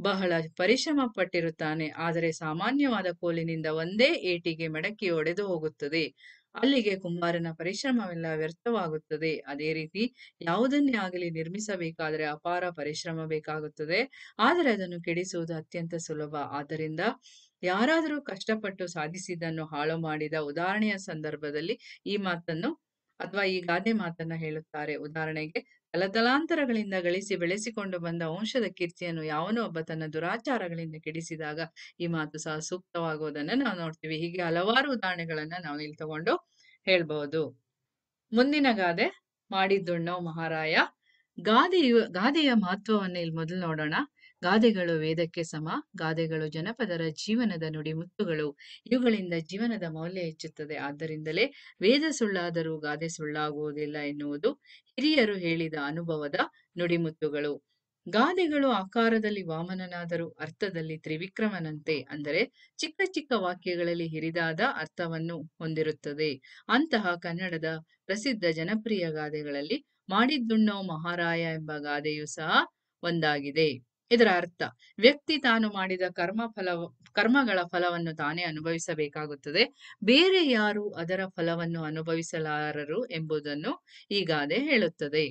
ಬಹಳ ಪರಿಶ್ರಮ ಪಟ್ಟಿರುತ್ತಾನೆ ಆದರೆ ಸಾಮಾನ್ಯವಾದ ಕೋಲಿನಿಂದ ಒಂದೇ ಏಟಿಗೆ ಮಡಕಿ ಒಡೆದು ಹೋಗುತ್ತದೆ ಅಲ್ಲಿಗೆ ಕುಂಬಾರನ ಪರಿಶ್ರಮವೆಲ್ಲ ವ್ಯರ್ಥವಾಗುತ್ತದೆ ಅದೇ ರೀತಿ ಯಾವುದನ್ನೇ ಆಗಲಿ ನಿರ್ಮಿಸಬೇಕಾದರೆ ಅಪಾರ ಪರಿಶ್ರಮ ಬೇಕಾಗುತ್ತದೆ ಆದರೆ ಅದನ್ನು ಕೆಡಿಸುವುದು ಅತ್ಯಂತ ಸುಲಭ ಆದ್ದರಿಂದ ಯಾರಾದರೂ ಕಷ್ಟಪಟ್ಟು ಸಾಧಿಸಿದ್ದನ್ನು ಹಾಳು ಮಾಡಿದ ಉದಾಹರಣೆಯ ಸಂದರ್ಭದಲ್ಲಿ ಈ ಮಾತನ್ನು ಅಥವಾ ಈ ಗಾದೆ ಮಾತನ್ನ ಹೇಳುತ್ತಾರೆ ಉದಾಹರಣೆಗೆ ಅಲತಲಾಂತರಗಳಿಂದ ಗಳಿಸಿ ಬೆಳೆಸಿಕೊಂಡು ಬಂದ ವಂಶದ ಕೀರ್ತಿಯನ್ನು ಯಾವನೋ ಒಬ್ಬ ತನ್ನ ದುರಾಚಾರಗಳಿಂದ ಕೆಡಿಸಿದಾಗ ಈ ಮಾತು ಸಹ ಸೂಕ್ತವಾಗುವುದನ್ನು ನಾವು ನೋಡ್ತೀವಿ ಹೀಗೆ ಹಲವಾರು ಉದಾಹರಣೆಗಳನ್ನ ನಾವು ಇಲ್ಲಿ ತಗೊಂಡು ಹೇಳ್ಬಹುದು ಮುಂದಿನ ಗಾದೆ ಮಾಡಿದ್ದುಣ್ಣೋ ಮಹಾರಾಯ ಗಾದೆಯು ಗಾದೆಯ ಮಹತ್ವವನ್ನು ಇಲ್ಲಿ ಮೊದಲು ನೋಡೋಣ ಗಾದೆಗಳು ವೇದಕ್ಕೆ ಸಮ ಗಾದೆಗಳು ಜನಪದರ ಜೀವನದ ನುಡಿಮುತ್ತುಗಳು ಇವುಗಳಿಂದ ಜೀವನದ ಮೌಲ್ಯ ಹೆಚ್ಚುತ್ತದೆ ಆದ್ದರಿಂದಲೇ ವೇದ ಸುಳ್ಳಾದರೂ ಗಾದೆ ಸುಳ್ಳಾಗುವುದಿಲ್ಲ ಎನ್ನುವುದು ಹಿರಿಯರು ಹೇಳಿದ ಅನುಭವದ ನುಡಿಮುತ್ತುಗಳು ಗಾದೆಗಳು ಆಕಾರದಲ್ಲಿ ವಾಮನನಾದರೂ ಅರ್ಥದಲ್ಲಿ ತ್ರಿವಿಕ್ರಮನಂತೆ ಅಂದರೆ ಚಿಕ್ಕ ಚಿಕ್ಕ ವಾಕ್ಯಗಳಲ್ಲಿ ಹಿರಿದಾದ ಅರ್ಥವನ್ನು ಹೊಂದಿರುತ್ತದೆ ಅಂತಹ ಕನ್ನಡದ ಪ್ರಸಿದ್ಧ ಜನಪ್ರಿಯ ಗಾದೆಗಳಲ್ಲಿ ಮಾಡಿದ್ದುಣ್ಣೋ ಮಹಾರಾಯ ಎಂಬ ಗಾದೆಯೂ ಸಹ ಒಂದಾಗಿದೆ ಇದರ ಅರ್ಥ ವ್ಯಕ್ತಿ ತಾನು ಮಾಡಿದ ಕರ್ಮ ಫಲ ಕರ್ಮಗಳ ಫಲವನ್ನು ತಾನೇ ಅನುಭವಿಸಬೇಕಾಗುತ್ತದೆ ಬೇರೆ ಯಾರು ಅದರ ಫಲವನ್ನು ಅನುಭವಿಸಲಾರರು ಎಂಬುದನ್ನು ಈಗಾದೆ ಹೇಳುತ್ತದೆ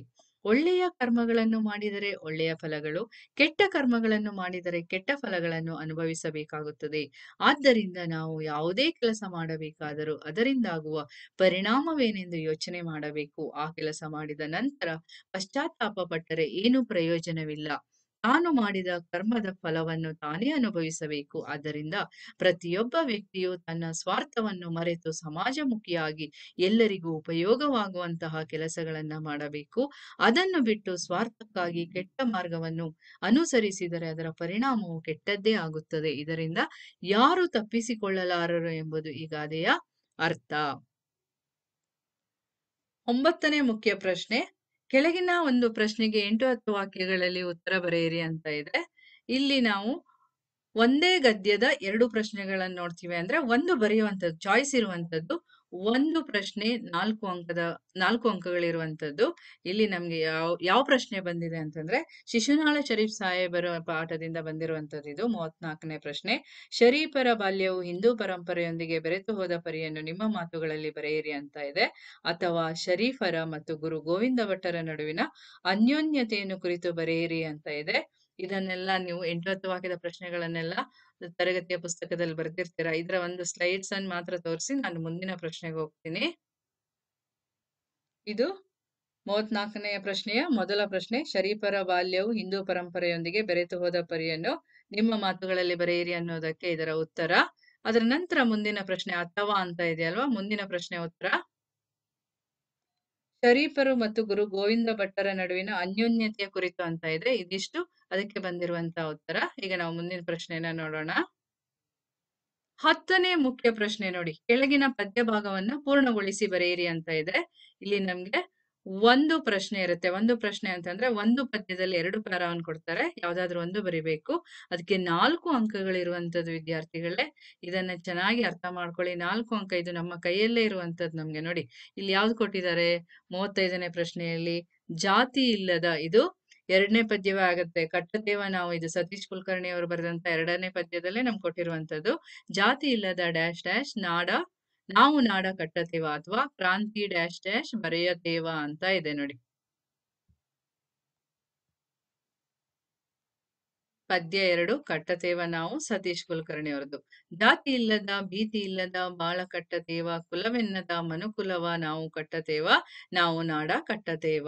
ಒಳ್ಳೆಯ ಕರ್ಮಗಳನ್ನು ಮಾಡಿದರೆ ಒಳ್ಳೆಯ ಫಲಗಳು ಕೆಟ್ಟ ಕರ್ಮಗಳನ್ನು ಮಾಡಿದರೆ ಕೆಟ್ಟ ಫಲಗಳನ್ನು ಅನುಭವಿಸಬೇಕಾಗುತ್ತದೆ ಆದ್ದರಿಂದ ನಾವು ಯಾವುದೇ ಕೆಲಸ ಮಾಡಬೇಕಾದರೂ ಅದರಿಂದಾಗುವ ಪರಿಣಾಮವೇನೆಂದು ಯೋಚನೆ ಮಾಡಬೇಕು ಆ ಕೆಲಸ ಮಾಡಿದ ನಂತರ ಪಶ್ಚಾತ್ತಾಪ ಪಟ್ಟರೆ ಏನು ಪ್ರಯೋಜನವಿಲ್ಲ ತಾನು ಮಾಡಿದ ಕರ್ಮದ ಫಲವನ್ನು ತಾನೇ ಅನುಭವಿಸಬೇಕು ಆದ್ದರಿಂದ ಪ್ರತಿಯೊಬ್ಬ ವ್ಯಕ್ತಿಯು ತನ್ನ ಸ್ವಾರ್ಥವನ್ನು ಮರೆತು ಸಮಾಜಮುಖಿಯಾಗಿ ಎಲ್ಲರಿಗೂ ಉಪಯೋಗವಾಗುವಂತಹ ಕೆಲಸಗಳನ್ನ ಮಾಡಬೇಕು ಅದನ್ನು ಬಿಟ್ಟು ಸ್ವಾರ್ಥಕ್ಕಾಗಿ ಕೆಟ್ಟ ಮಾರ್ಗವನ್ನು ಅನುಸರಿಸಿದರೆ ಅದರ ಪರಿಣಾಮವು ಕೆಟ್ಟದ್ದೇ ಆಗುತ್ತದೆ ಇದರಿಂದ ಯಾರು ತಪ್ಪಿಸಿಕೊಳ್ಳಲಾರರು ಎಂಬುದು ಈ ಗಾದೆಯ ಅರ್ಥ ಒಂಬತ್ತನೇ ಮುಖ್ಯ ಪ್ರಶ್ನೆ ಕೆಳಗಿನ ಒಂದು ಪ್ರಶ್ನೆಗೆ ಎಂಟು ಹತ್ತು ವಾಕ್ಯಗಳಲ್ಲಿ ಉತ್ತರ ಬರೆಯಿರಿ ಅಂತ ಇದೆ ಇಲ್ಲಿ ನಾವು ಒಂದೇ ಗದ್ಯದ ಎರಡು ಪ್ರಶ್ನೆಗಳನ್ನು ನೋಡ್ತೀವಿ ಅಂದ್ರೆ ಒಂದು ಬರೆಯುವಂಥದ್ದು ಚಾಯ್ಸ್ ಇರುವಂತದ್ದು ಒಂದು ಪ್ರಶ್ನೆ ನಾಲ್ಕು ಅಂಕದ ನಾಲ್ಕು ಅಂಕಗಳಿರುವಂತದ್ದು ಇಲ್ಲಿ ನಮ್ಗೆ ಯಾವ ಯಾವ ಪ್ರಶ್ನೆ ಬಂದಿದೆ ಅಂತಂದ್ರೆ ಶಿಶುನಾಳ ಶರೀಫ್ ಸಾಹೇಬರ ಪಾಠದಿಂದ ಬಂದಿರುವಂತದ್ದು ಇದು ಮೂವತ್ನಾಲ್ಕನೇ ಪ್ರಶ್ನೆ ಶರೀಫರ ಬಾಲ್ಯವು ಹಿಂದೂ ಪರಂಪರೆಯೊಂದಿಗೆ ಬೆರೆತು ಹೋದ ಪರಿಯನ್ನು ನಿಮ್ಮ ಮಾತುಗಳಲ್ಲಿ ಬರೆಯಿರಿ ಅಂತ ಇದೆ ಅಥವಾ ಶರೀಫರ ಮತ್ತು ಗುರು ಗೋವಿಂದ ಭಟ್ಟರ ನಡುವಿನ ಅನ್ಯೋನ್ಯತೆಯನ್ನು ಕುರಿತು ಬರೆಯಿರಿ ಅಂತ ಇದೆ ಇದನ್ನೆಲ್ಲ ನೀವು ಎಂಟು ಹತ್ತು ವಾಕ್ಯದ ಪ್ರಶ್ನೆಗಳನ್ನೆಲ್ಲ ತರಗತಿಯ ಪುಸ್ತಕದಲ್ಲಿ ಬರೆದಿರ್ತೀರಾ ಇದರ ಒಂದು ಸ್ಲೈಡ್ಸ್ ಅನ್ನು ಮಾತ್ರ ತೋರಿಸಿ ನಾನು ಮುಂದಿನ ಪ್ರಶ್ನೆಗೆ ಹೋಗ್ತೀನಿ ಇದು ಮೂವತ್ನಾಲ್ಕನೆಯ ಪ್ರಶ್ನೆಯ ಮೊದಲ ಪ್ರಶ್ನೆ ಶರೀಫರ ಬಾಲ್ಯವು ಹಿಂದೂ ಪರಂಪರೆಯೊಂದಿಗೆ ಬೆರೆತು ಹೋದ ಪರಿಯನ್ನು ನಿಮ್ಮ ಮಾತುಗಳಲ್ಲಿ ಬರೆಯಿರಿ ಅನ್ನೋದಕ್ಕೆ ಇದರ ಉತ್ತರ ಅದರ ನಂತರ ಮುಂದಿನ ಪ್ರಶ್ನೆ ಅಥವಾ ಅಂತ ಇದೆಯಲ್ವಾ ಮುಂದಿನ ಪ್ರಶ್ನೆ ಉತ್ತರ ಶರೀಫರು ಮತ್ತು ಗುರು ಗೋವಿಂದ ಭಟ್ಟರ ನಡುವಿನ ಅನ್ಯೋನ್ಯತೆಯ ಕುರಿತು ಅಂತ ಇದ್ರೆ ಇದಿಷ್ಟು ಅದಕ್ಕೆ ಬಂದಿರುವಂತಹ ಉತ್ತರ ಈಗ ನಾವು ಮುಂದಿನ ಪ್ರಶ್ನೆಯನ್ನ ನೋಡೋಣ ಹತ್ತನೇ ಮುಖ್ಯ ಪ್ರಶ್ನೆ ನೋಡಿ ಕೆಳಗಿನ ಪದ್ಯ ಭಾಗವನ್ನ ಪೂರ್ಣಗೊಳಿಸಿ ಬರೆಯಿರಿ ಅಂತ ಇದೆ ಇಲ್ಲಿ ನಮ್ಗೆ ಒಂದು ಪ್ರಶ್ನೆ ಇರುತ್ತೆ ಒಂದು ಪ್ರಶ್ನೆ ಅಂತಂದ್ರೆ ಒಂದು ಪದ್ಯದಲ್ಲಿ ಎರಡು ಪರವನ್ನು ಕೊಡ್ತಾರೆ ಯಾವ್ದಾದ್ರು ಒಂದು ಬರಿಬೇಕು ಅದಕ್ಕೆ ನಾಲ್ಕು ಅಂಕಗಳಿರುವಂತದ್ದು ವಿದ್ಯಾರ್ಥಿಗಳೇ ಇದನ್ನ ಚೆನ್ನಾಗಿ ಅರ್ಥ ಮಾಡ್ಕೊಳ್ಳಿ ನಾಲ್ಕು ಅಂಕ ಇದು ನಮ್ಮ ಕೈಯಲ್ಲೇ ಇರುವಂತದ್ದು ನಮ್ಗೆ ನೋಡಿ ಇಲ್ಲಿ ಯಾವ್ದು ಕೊಟ್ಟಿದ್ದಾರೆ ಮೂವತ್ತೈದನೇ ಪ್ರಶ್ನೆಯಲ್ಲಿ ಜಾತಿ ಇಲ್ಲದ ಇದು ಎರಡನೇ ಪದ್ಯವೇ ಆಗುತ್ತೆ ಕಟ್ಟದೇವ ನಾವು ಇದು ಸತೀಶ್ ಕುಲಕರ್ಣಿ ಅವರು ಬರೆದಂತ ಎರಡನೇ ಪದ್ಯದಲ್ಲೇ ನಮ್ಗೆ ಕೊಟ್ಟಿರುವಂತದ್ದು ಜಾತಿ ಇಲ್ಲದ ಡ್ಯಾಶ್ ಡ್ಯಾಶ್ ನಾಡ ನಾವು ನಾಡ ಕಟ್ಟತೇವಾ ಅಥವಾ ಕ್ರಾಂತಿ ಡ್ಯಾಶ್ ಡ್ಯಾಶ್ ಬರೆಯತೇವ ಅಂತ ಇದೆ ನೋಡಿ ಪದ್ಯ ಎರಡು ಕಟ್ಟತೇವ ನಾವು ಸತೀಶ್ ಕುಲಕರ್ಣಿ ಅವರದ್ದು ಜಾತಿ ಇಲ್ಲದ ಭೀತಿ ಇಲ್ಲದ ಬಾಳ ಕಟ್ಟತೇವ ಕುಲವೆನ್ನದ ಮನುಕುಲವ ನಾವು ಕಟ್ಟತೇವ ನಾವು ನಾಡ ಕಟ್ಟತೇವ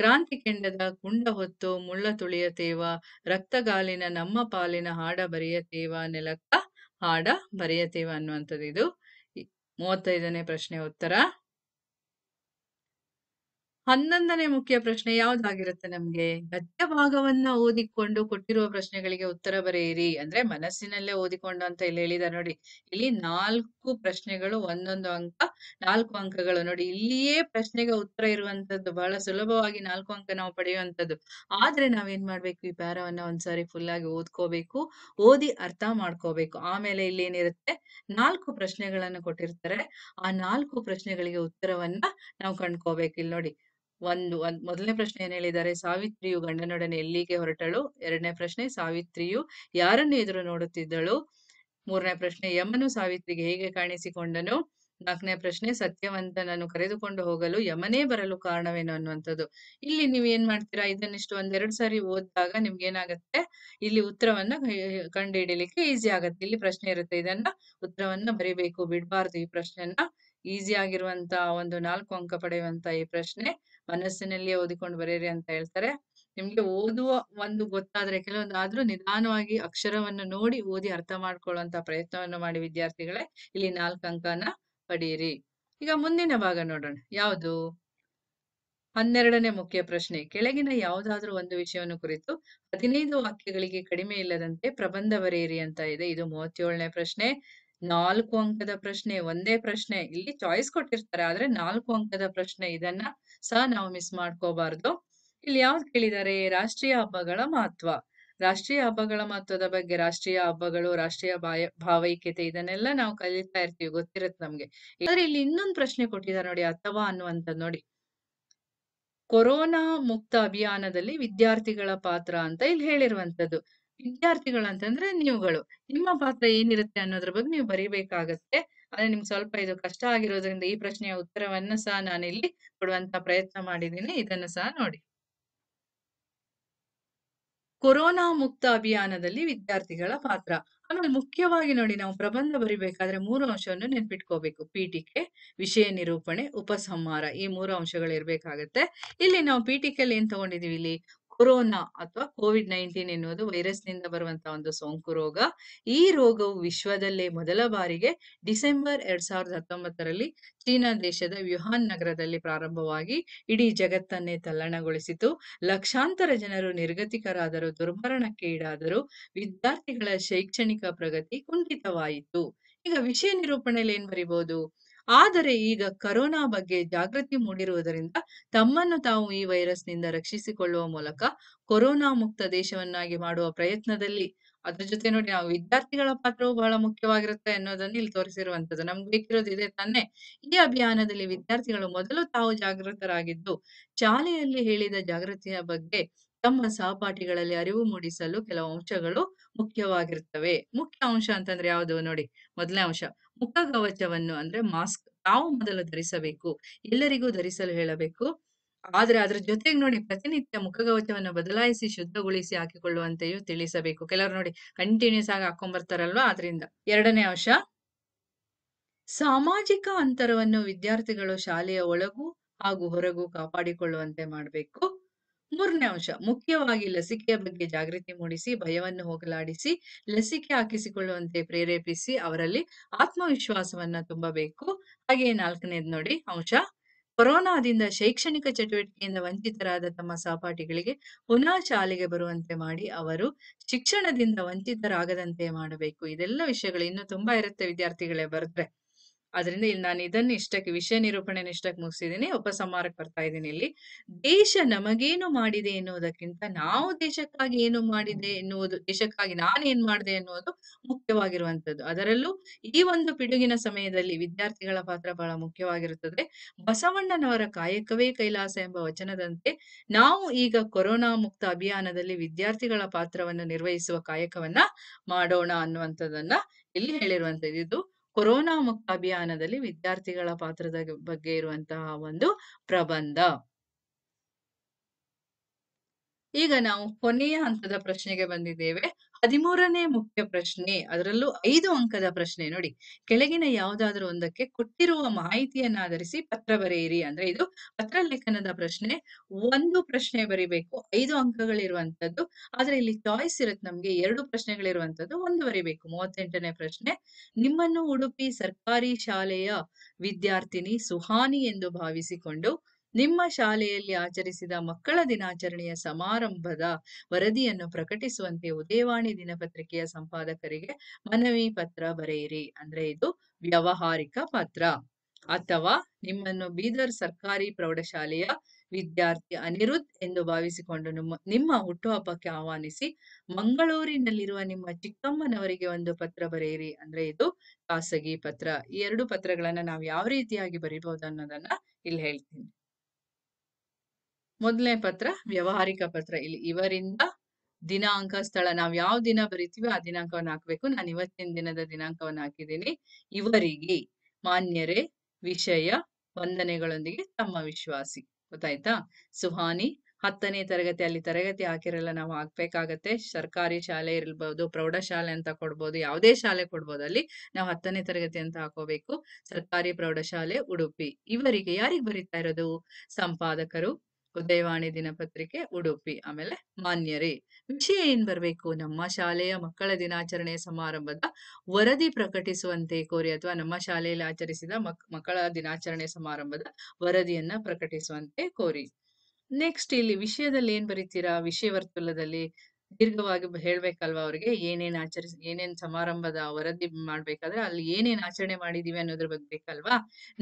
ಕ್ರಾಂತಿ ಕೆಂಡದ ಕುಂಡ ಹೊತ್ತು ಮುಳ್ಳ ತುಳಿಯತೇವ ರಕ್ತಗಾಲಿನ ನಮ್ಮ ಪಾಲಿನ ಹಾಡ ಬರೆಯತೇವ ನೆಲಕ್ಕ ಹಾಡ ಬರೆಯತೇವ ಅನ್ನುವಂಥದ್ದು ಇದು ಮೂವತ್ತೈದನೇ ಪ್ರಶ್ನೆ ಉತ್ತರ ಹನ್ನೊಂದನೇ ಮುಖ್ಯ ಪ್ರಶ್ನೆ ಯಾವ್ದಾಗಿರುತ್ತೆ ನಮ್ಗೆ ಗದ್ಯ ಭಾಗವನ್ನ ಓದಿಕೊಂಡು ಕೊಟ್ಟಿರುವ ಪ್ರಶ್ನೆಗಳಿಗೆ ಉತ್ತರ ಬರೆಯಿರಿ ಅಂದ್ರೆ ಮನಸ್ಸಿನಲ್ಲೇ ಓದಿಕೊಂಡು ಅಂತ ಇಲ್ಲಿ ಹೇಳಿದ ನೋಡಿ ಇಲ್ಲಿ ನಾಲ್ಕು ಪ್ರಶ್ನೆಗಳು ಒಂದೊಂದು ಅಂಕ ನಾಲ್ಕು ಅಂಕಗಳು ನೋಡಿ ಇಲ್ಲಿಯೇ ಪ್ರಶ್ನೆಗೆ ಉತ್ತರ ಇರುವಂತದ್ದು ಬಹಳ ಸುಲಭವಾಗಿ ನಾಲ್ಕು ಅಂಕ ನಾವು ಪಡೆಯುವಂತದ್ದು ಆದ್ರೆ ನಾವೇನ್ ಮಾಡ್ಬೇಕು ಈ ಪ್ಯಾರವನ್ನ ಒಂದ್ಸಾರಿ ಫುಲ್ ಆಗಿ ಓದ್ಕೋಬೇಕು ಓದಿ ಅರ್ಥ ಮಾಡ್ಕೋಬೇಕು ಆಮೇಲೆ ಇಲ್ಲಿ ಏನಿರುತ್ತೆ ನಾಲ್ಕು ಪ್ರಶ್ನೆಗಳನ್ನು ಕೊಟ್ಟಿರ್ತಾರೆ ಆ ನಾಲ್ಕು ಪ್ರಶ್ನೆಗಳಿಗೆ ಉತ್ತರವನ್ನ ನಾವು ಕಂಡ್ಕೋಬೇಕು ಇಲ್ಲಿ ನೋಡಿ ಒಂದು ಮೊದಲನೇ ಪ್ರಶ್ನೆ ಏನ್ ಹೇಳಿದ್ದಾರೆ ಸಾವಿತ್ರಿಯು ಗಂಡನೊಡನೆ ಎಲ್ಲಿಗೆ ಹೊರಟಳು ಎರಡನೇ ಪ್ರಶ್ನೆ ಸಾವಿತ್ರಿಯು ಯಾರನ್ನು ಎದುರು ನೋಡುತ್ತಿದ್ದಳು ಮೂರನೇ ಪ್ರಶ್ನೆ ಯಮನು ಸಾವಿತ್ರಿಗೆ ಹೇಗೆ ಕಾಣಿಸಿಕೊಂಡನು ನಾಲ್ಕನೇ ಪ್ರಶ್ನೆ ಸತ್ಯವಂತನನ್ನು ಕರೆದುಕೊಂಡು ಹೋಗಲು ಯಮನೇ ಬರಲು ಕಾರಣವೇನು ಅನ್ನುವಂಥದ್ದು ಇಲ್ಲಿ ನೀವು ಏನ್ ಮಾಡ್ತೀರಾ ಇದನ್ನಿಷ್ಟು ಒಂದೆರಡು ಸಾರಿ ಓದಿದಾಗ ನಿಮ್ಗೆ ಏನಾಗುತ್ತೆ ಇಲ್ಲಿ ಉತ್ತರವನ್ನ ಕಂಡು ಈಜಿ ಈಸಿ ಆಗತ್ತೆ ಇಲ್ಲಿ ಪ್ರಶ್ನೆ ಇರುತ್ತೆ ಇದನ್ನ ಉತ್ತರವನ್ನ ಬರಿಬೇಕು ಬಿಡಬಾರ್ದು ಈ ಪ್ರಶ್ನೆಯನ್ನ ಈಸಿ ಆಗಿರುವಂತ ಒಂದು ನಾಲ್ಕು ಅಂಕ ಪಡೆಯುವಂತ ಈ ಪ್ರಶ್ನೆ ಮನಸ್ಸಿನಲ್ಲಿಯೇ ಓದಿಕೊಂಡು ಬರೆಯಿರಿ ಅಂತ ಹೇಳ್ತಾರೆ ನಿಮ್ಗೆ ಓದುವ ಒಂದು ಗೊತ್ತಾದ್ರೆ ಕೆಲವೊಂದು ಆದ್ರೂ ನಿಧಾನವಾಗಿ ಅಕ್ಷರವನ್ನು ನೋಡಿ ಓದಿ ಅರ್ಥ ಮಾಡ್ಕೊಳ್ಳುವಂತ ಪ್ರಯತ್ನವನ್ನು ಮಾಡಿ ವಿದ್ಯಾರ್ಥಿಗಳೇ ಇಲ್ಲಿ ನಾಲ್ಕು ಅಂಕನ ಪಡೆಯಿರಿ ಈಗ ಮುಂದಿನ ಭಾಗ ನೋಡೋಣ ಯಾವುದು ಹನ್ನೆರಡನೇ ಮುಖ್ಯ ಪ್ರಶ್ನೆ ಕೆಳಗಿನ ಯಾವುದಾದ್ರೂ ಒಂದು ವಿಷಯವನ್ನು ಕುರಿತು ಹದಿನೈದು ವಾಕ್ಯಗಳಿಗೆ ಕಡಿಮೆ ಇಲ್ಲದಂತೆ ಪ್ರಬಂಧ ಬರೆಯಿರಿ ಅಂತ ಇದೆ ಇದು ಮೂವತ್ತೇಳನೇ ಪ್ರಶ್ನೆ ನಾಲ್ಕು ಅಂಕದ ಪ್ರಶ್ನೆ ಒಂದೇ ಪ್ರಶ್ನೆ ಇಲ್ಲಿ ಚಾಯ್ಸ್ ಕೊಟ್ಟಿರ್ತಾರೆ ಆದ್ರೆ ನಾಲ್ಕು ಅಂಕದ ಪ್ರಶ್ನೆ ಇದನ್ನ ಸಹ ನಾವು ಮಿಸ್ ಮಾಡ್ಕೋಬಾರ್ದು ಇಲ್ಲಿ ಯಾವ್ದು ಕೇಳಿದ್ದಾರೆ ರಾಷ್ಟ್ರೀಯ ಹಬ್ಬಗಳ ಮಹತ್ವ ರಾಷ್ಟ್ರೀಯ ಹಬ್ಬಗಳ ಮಹತ್ವದ ಬಗ್ಗೆ ರಾಷ್ಟ್ರೀಯ ಹಬ್ಬಗಳು ರಾಷ್ಟ್ರೀಯ ಭಾವೈಕ್ಯತೆ ಇದನ್ನೆಲ್ಲ ನಾವು ಕಲಿತಾ ಇರ್ತೀವಿ ಗೊತ್ತಿರುತ್ತೆ ನಮ್ಗೆ ಆದ್ರೆ ಇಲ್ಲಿ ಇನ್ನೊಂದು ಪ್ರಶ್ನೆ ಕೊಟ್ಟಿದ್ದಾರೆ ನೋಡಿ ಅಥವಾ ಅನ್ನುವಂಥದ್ದು ನೋಡಿ ಕೊರೋನಾ ಮುಕ್ತ ಅಭಿಯಾನದಲ್ಲಿ ವಿದ್ಯಾರ್ಥಿಗಳ ಪಾತ್ರ ಅಂತ ಇಲ್ಲಿ ಹೇಳಿರುವಂತದ್ದು ವಿದ್ಯಾರ್ಥಿಗಳು ಅಂತಂದ್ರೆ ನೀವುಗಳು ನಿಮ್ಮ ಪಾತ್ರ ಏನಿರುತ್ತೆ ಅನ್ನೋದ್ರ ಬಗ್ಗೆ ನೀವು ಬರಿಬೇಕಾಗತ್ತೆ ಆದ್ರೆ ನಿಮ್ಗೆ ಸ್ವಲ್ಪ ಇದು ಕಷ್ಟ ಆಗಿರೋದ್ರಿಂದ ಈ ಪ್ರಶ್ನೆಯ ಉತ್ತರವನ್ನ ಸಹ ಇಲ್ಲಿ ಕೊಡುವಂತ ಪ್ರಯತ್ನ ಮಾಡಿದ್ದೀನಿ ಇದನ್ನ ಸಹ ನೋಡಿ ಕೊರೋನಾ ಮುಕ್ತ ಅಭಿಯಾನದಲ್ಲಿ ವಿದ್ಯಾರ್ಥಿಗಳ ಪಾತ್ರ ಆಮೇಲೆ ಮುಖ್ಯವಾಗಿ ನೋಡಿ ನಾವು ಪ್ರಬಂಧ ಬರಿಬೇಕಾದ್ರೆ ಮೂರು ಅಂಶವನ್ನು ನೆನ್ಪಿಟ್ಕೋಬೇಕು ಪೀಠಿಕೆ ವಿಷಯ ನಿರೂಪಣೆ ಉಪಸಂಹಾರ ಈ ಮೂರು ಅಂಶಗಳು ಇರ್ಬೇಕಾಗತ್ತೆ ಇಲ್ಲಿ ನಾವು ಪೀಠಿಕೆಯಲ್ಲಿ ಏನ್ ತಗೊಂಡಿದೀವಿ ಇಲ್ಲಿ ಕೊರೋನಾ ಅಥವಾ ಕೋವಿಡ್ ನೈನ್ಟೀನ್ ಎನ್ನುವುದು ವೈರಸ್ ನಿಂದ ಬರುವಂತಹ ಒಂದು ಸೋಂಕು ರೋಗ ಈ ರೋಗವು ವಿಶ್ವದಲ್ಲೇ ಮೊದಲ ಬಾರಿಗೆ ಡಿಸೆಂಬರ್ ಎರಡ್ ಸಾವಿರದ ಹತ್ತೊಂಬತ್ತರಲ್ಲಿ ಚೀನಾ ದೇಶದ ವ್ಯುಹಾನ್ ನಗರದಲ್ಲಿ ಪ್ರಾರಂಭವಾಗಿ ಇಡೀ ಜಗತ್ತನ್ನೇ ತಲ್ಲಣಗೊಳಿಸಿತು ಲಕ್ಷಾಂತರ ಜನರು ನಿರ್ಗತಿಕರಾದರೂ ದುರ್ಭರಣಕ್ಕೆ ಈಡಾದರೂ ವಿದ್ಯಾರ್ಥಿಗಳ ಶೈಕ್ಷಣಿಕ ಪ್ರಗತಿ ಕುಂಠಿತವಾಯಿತು ಈಗ ವಿಷಯ ನಿರೂಪಣೆಯಲ್ಲಿ ಏನ್ ಬರಿಬಹುದು ಆದರೆ ಈಗ ಕರೋನಾ ಬಗ್ಗೆ ಜಾಗೃತಿ ಮೂಡಿರುವುದರಿಂದ ತಮ್ಮನ್ನು ತಾವು ಈ ವೈರಸ್ನಿಂದ ರಕ್ಷಿಸಿಕೊಳ್ಳುವ ಮೂಲಕ ಕೊರೋನಾ ಮುಕ್ತ ದೇಶವನ್ನಾಗಿ ಮಾಡುವ ಪ್ರಯತ್ನದಲ್ಲಿ ಅದ್ರ ಜೊತೆ ನೋಡಿ ನಾವು ವಿದ್ಯಾರ್ಥಿಗಳ ಪಾತ್ರವು ಬಹಳ ಮುಖ್ಯವಾಗಿರುತ್ತೆ ಅನ್ನೋದನ್ನ ಇಲ್ಲಿ ತೋರಿಸಿರುವಂತದ್ದು ನಮ್ಗೆ ಬೇಕಿರೋದು ಇದೆ ತಾನೇ ಈ ಅಭಿಯಾನದಲ್ಲಿ ವಿದ್ಯಾರ್ಥಿಗಳು ಮೊದಲು ತಾವು ಜಾಗೃತರಾಗಿದ್ದು ಶಾಲೆಯಲ್ಲಿ ಹೇಳಿದ ಜಾಗೃತಿಯ ಬಗ್ಗೆ ತಮ್ಮ ಸಹಪಾಠಿಗಳಲ್ಲಿ ಅರಿವು ಮೂಡಿಸಲು ಕೆಲವು ಅಂಶಗಳು ಮುಖ್ಯವಾಗಿರ್ತವೆ ಮುಖ್ಯ ಅಂಶ ಅಂತಂದ್ರೆ ಯಾವುದು ನೋಡಿ ಮೊದಲನೇ ಅಂಶ ಮುಖಗವಚವನ್ನು ಅಂದ್ರೆ ಮಾಸ್ಕ್ ತಾವು ಮೊದಲು ಧರಿಸಬೇಕು ಎಲ್ಲರಿಗೂ ಧರಿಸಲು ಹೇಳಬೇಕು ಆದ್ರೆ ಅದ್ರ ಜೊತೆಗೆ ನೋಡಿ ಪ್ರತಿನಿತ್ಯ ಮುಖಗವಚವನ್ನು ಬದಲಾಯಿಸಿ ಶುದ್ಧಗೊಳಿಸಿ ಹಾಕಿಕೊಳ್ಳುವಂತೆಯೂ ತಿಳಿಸಬೇಕು ಕೆಲವರು ನೋಡಿ ಕಂಟಿನ್ಯೂಸ್ ಆಗಿ ಬರ್ತಾರಲ್ವಾ ಅದರಿಂದ ಎರಡನೇ ಅಂಶ ಸಾಮಾಜಿಕ ಅಂತರವನ್ನು ವಿದ್ಯಾರ್ಥಿಗಳು ಶಾಲೆಯ ಒಳಗೂ ಹಾಗೂ ಹೊರಗೂ ಕಾಪಾಡಿಕೊಳ್ಳುವಂತೆ ಮಾಡಬೇಕು ಮೂರನೇ ಅಂಶ ಮುಖ್ಯವಾಗಿ ಲಸಿಕೆಯ ಬಗ್ಗೆ ಜಾಗೃತಿ ಮೂಡಿಸಿ ಭಯವನ್ನು ಹೋಗಲಾಡಿಸಿ ಲಸಿಕೆ ಹಾಕಿಸಿಕೊಳ್ಳುವಂತೆ ಪ್ರೇರೇಪಿಸಿ ಅವರಲ್ಲಿ ಆತ್ಮವಿಶ್ವಾಸವನ್ನ ತುಂಬಬೇಕು ಹಾಗೆಯೇ ನಾಲ್ಕನೇದು ನೋಡಿ ಅಂಶ ಕೊರೋನಾದಿಂದ ಶೈಕ್ಷಣಿಕ ಚಟುವಟಿಕೆಯಿಂದ ವಂಚಿತರಾದ ತಮ್ಮ ಸಹಪಾಠಿಗಳಿಗೆ ಪುನಃ ಶಾಲೆಗೆ ಬರುವಂತೆ ಮಾಡಿ ಅವರು ಶಿಕ್ಷಣದಿಂದ ವಂಚಿತರಾಗದಂತೆ ಮಾಡಬೇಕು ಇದೆಲ್ಲ ವಿಷಯಗಳು ಇನ್ನು ತುಂಬಾ ಇರುತ್ತೆ ವಿದ್ಯಾರ್ಥಿಗಳೇ ಬರೆದ್ರೆ ಅದರಿಂದ ಇಲ್ಲಿ ನಾನು ಇದನ್ನ ಇಷ್ಟಕ್ಕೆ ವಿಷಯ ನಿರೂಪಣೆ ಇಷ್ಟಕ್ಕೆ ಮುಗಿಸಿದ್ದೀನಿ ಉಪಸಂಹಾರಕ್ಕೆ ಬರ್ತಾ ಇದ್ದೀನಿ ಇಲ್ಲಿ ದೇಶ ನಮಗೇನು ಮಾಡಿದೆ ಎನ್ನುವುದಕ್ಕಿಂತ ನಾವು ದೇಶಕ್ಕಾಗಿ ಏನು ಮಾಡಿದೆ ಎನ್ನುವುದು ದೇಶಕ್ಕಾಗಿ ನಾನು ನಾನೇನ್ ಮಾಡಿದೆ ಎನ್ನುವುದು ಮುಖ್ಯವಾಗಿರುವಂತದ್ದು ಅದರಲ್ಲೂ ಈ ಒಂದು ಪಿಡುಗಿನ ಸಮಯದಲ್ಲಿ ವಿದ್ಯಾರ್ಥಿಗಳ ಪಾತ್ರ ಬಹಳ ಮುಖ್ಯವಾಗಿರುತ್ತದೆ ಬಸವಣ್ಣನವರ ಕಾಯಕವೇ ಕೈಲಾಸ ಎಂಬ ವಚನದಂತೆ ನಾವು ಈಗ ಕೊರೋನಾ ಮುಕ್ತ ಅಭಿಯಾನದಲ್ಲಿ ವಿದ್ಯಾರ್ಥಿಗಳ ಪಾತ್ರವನ್ನು ನಿರ್ವಹಿಸುವ ಕಾಯಕವನ್ನ ಮಾಡೋಣ ಅನ್ನುವಂಥದ್ದನ್ನ ಇಲ್ಲಿ ಹೇಳಿರುವಂತದ್ದು ಇದು ಕೊರೋನಾ ಮುಕ್ತ ಅಭಿಯಾನದಲ್ಲಿ ವಿದ್ಯಾರ್ಥಿಗಳ ಪಾತ್ರದ ಬಗ್ಗೆ ಇರುವಂತಹ ಒಂದು ಪ್ರಬಂಧ ಈಗ ನಾವು ಕೊನೆಯ ಹಂತದ ಪ್ರಶ್ನೆಗೆ ಬಂದಿದ್ದೇವೆ ಹದಿಮೂರನೇ ಮುಖ್ಯ ಪ್ರಶ್ನೆ ಅದರಲ್ಲೂ ಐದು ಅಂಕದ ಪ್ರಶ್ನೆ ನೋಡಿ ಕೆಳಗಿನ ಯಾವುದಾದ್ರೂ ಒಂದಕ್ಕೆ ಕೊಟ್ಟಿರುವ ಮಾಹಿತಿಯನ್ನಾಧರಿಸಿ ಪತ್ರ ಬರೆಯಿರಿ ಅಂದ್ರೆ ಇದು ಪತ್ರ ಲೇಖನದ ಪ್ರಶ್ನೆ ಒಂದು ಪ್ರಶ್ನೆ ಬರಿಬೇಕು ಐದು ಅಂಕಗಳಿರುವಂತದ್ದು ಆದ್ರೆ ಇಲ್ಲಿ ಚಾಯ್ಸ್ ಇರುತ್ತೆ ನಮ್ಗೆ ಎರಡು ಪ್ರಶ್ನೆಗಳಿರುವಂತದ್ದು ಒಂದು ಬರಿಬೇಕು ಮೂವತ್ತೆಂಟನೇ ಪ್ರಶ್ನೆ ನಿಮ್ಮನ್ನು ಉಡುಪಿ ಸರ್ಕಾರಿ ಶಾಲೆಯ ವಿದ್ಯಾರ್ಥಿನಿ ಸುಹಾನಿ ಎಂದು ಭಾವಿಸಿಕೊಂಡು ನಿಮ್ಮ ಶಾಲೆಯಲ್ಲಿ ಆಚರಿಸಿದ ಮಕ್ಕಳ ದಿನಾಚರಣೆಯ ಸಮಾರಂಭದ ವರದಿಯನ್ನು ಪ್ರಕಟಿಸುವಂತೆ ಉದಯವಾಣಿ ದಿನಪತ್ರಿಕೆಯ ಸಂಪಾದಕರಿಗೆ ಮನವಿ ಪತ್ರ ಬರೆಯಿರಿ ಅಂದ್ರೆ ಇದು ವ್ಯವಹಾರಿಕ ಪತ್ರ ಅಥವಾ ನಿಮ್ಮನ್ನು ಬೀದರ್ ಸರ್ಕಾರಿ ಪ್ರೌಢಶಾಲೆಯ ವಿದ್ಯಾರ್ಥಿ ಅನಿರುದ್ ಎಂದು ಭಾವಿಸಿಕೊಂಡು ನಿಮ್ಮ ನಿಮ್ಮ ಹುಟ್ಟುಹಬ್ಬಕ್ಕೆ ಆಹ್ವಾನಿಸಿ ಮಂಗಳೂರಿನಲ್ಲಿರುವ ನಿಮ್ಮ ಚಿಕ್ಕಮ್ಮನವರಿಗೆ ಒಂದು ಪತ್ರ ಬರೆಯಿರಿ ಅಂದ್ರೆ ಇದು ಖಾಸಗಿ ಪತ್ರ ಈ ಎರಡು ಪತ್ರಗಳನ್ನ ನಾವು ಯಾವ ರೀತಿಯಾಗಿ ಬರೀಬಹುದು ಅನ್ನೋದನ್ನ ಇಲ್ಲಿ ಹೇಳ್ತೀನಿ ಮೊದಲನೇ ಪತ್ರ ವ್ಯವಹಾರಿಕ ಪತ್ರ ಇಲ್ಲಿ ಇವರಿಂದ ದಿನಾಂಕ ಸ್ಥಳ ನಾವ್ ಯಾವ ದಿನ ಬರಿತೀವಿ ಆ ದಿನಾಂಕವನ್ನು ಹಾಕ್ಬೇಕು ನಾನು ಇವತ್ತಿನ ದಿನದ ದಿನಾಂಕವನ್ನು ಹಾಕಿದ್ದೀನಿ ಇವರಿಗೆ ಮಾನ್ಯರೇ ವಿಷಯ ವಂದನೆಗಳೊಂದಿಗೆ ತಮ್ಮ ವಿಶ್ವಾಸಿ ಗೊತ್ತಾಯ್ತಾ ಸುಹಾನಿ ಹತ್ತನೇ ತರಗತಿ ಅಲ್ಲಿ ತರಗತಿ ಹಾಕಿರಲ್ಲ ನಾವು ಹಾಕ್ಬೇಕಾಗತ್ತೆ ಸರ್ಕಾರಿ ಶಾಲೆ ಇರ್ಬೋದು ಪ್ರೌಢಶಾಲೆ ಅಂತ ಕೊಡ್ಬೋದು ಯಾವುದೇ ಶಾಲೆ ಕೊಡ್ಬೋದು ಅಲ್ಲಿ ನಾವು ಹತ್ತನೇ ತರಗತಿ ಅಂತ ಹಾಕೋಬೇಕು ಸರ್ಕಾರಿ ಪ್ರೌಢಶಾಲೆ ಉಡುಪಿ ಇವರಿಗೆ ಯಾರಿಗೆ ಬರಿತಾ ಇರೋದು ಸಂಪಾದಕರು ಉದಯವಾಣಿ ದಿನಪತ್ರಿಕೆ ಉಡುಪಿ ಆಮೇಲೆ ಮಾನ್ಯರೇ ವಿಷಯ ಏನ್ ಬರಬೇಕು ನಮ್ಮ ಶಾಲೆಯ ಮಕ್ಕಳ ದಿನಾಚರಣೆ ಸಮಾರಂಭದ ವರದಿ ಪ್ರಕಟಿಸುವಂತೆ ಕೋರಿ ಅಥವಾ ನಮ್ಮ ಶಾಲೆಯಲ್ಲಿ ಆಚರಿಸಿದ ಮಕ್ ಮಕ್ಕಳ ದಿನಾಚರಣೆ ಸಮಾರಂಭದ ವರದಿಯನ್ನ ಪ್ರಕಟಿಸುವಂತೆ ಕೋರಿ ನೆಕ್ಸ್ಟ್ ಇಲ್ಲಿ ವಿಷಯದಲ್ಲಿ ಏನ್ ಬರೀತೀರಾ ವಿಷಯ ವರ್ತುಲದಲ್ಲಿ ದೀರ್ಘವಾಗಿ ಹೇಳ್ಬೇಕಲ್ವಾ ಅವ್ರಿಗೆ ಏನೇನ್ ಆಚರಿಸ್ ಏನೇನ್ ಸಮಾರಂಭದ ವರದಿ ಮಾಡ್ಬೇಕಾದ್ರೆ ಅಲ್ಲಿ ಏನೇನ್ ಆಚರಣೆ ಮಾಡಿದೀವಿ ಅನ್ನೋದ್ರ ಬಗ್ಗೆ ಬೇಕಲ್ವಾ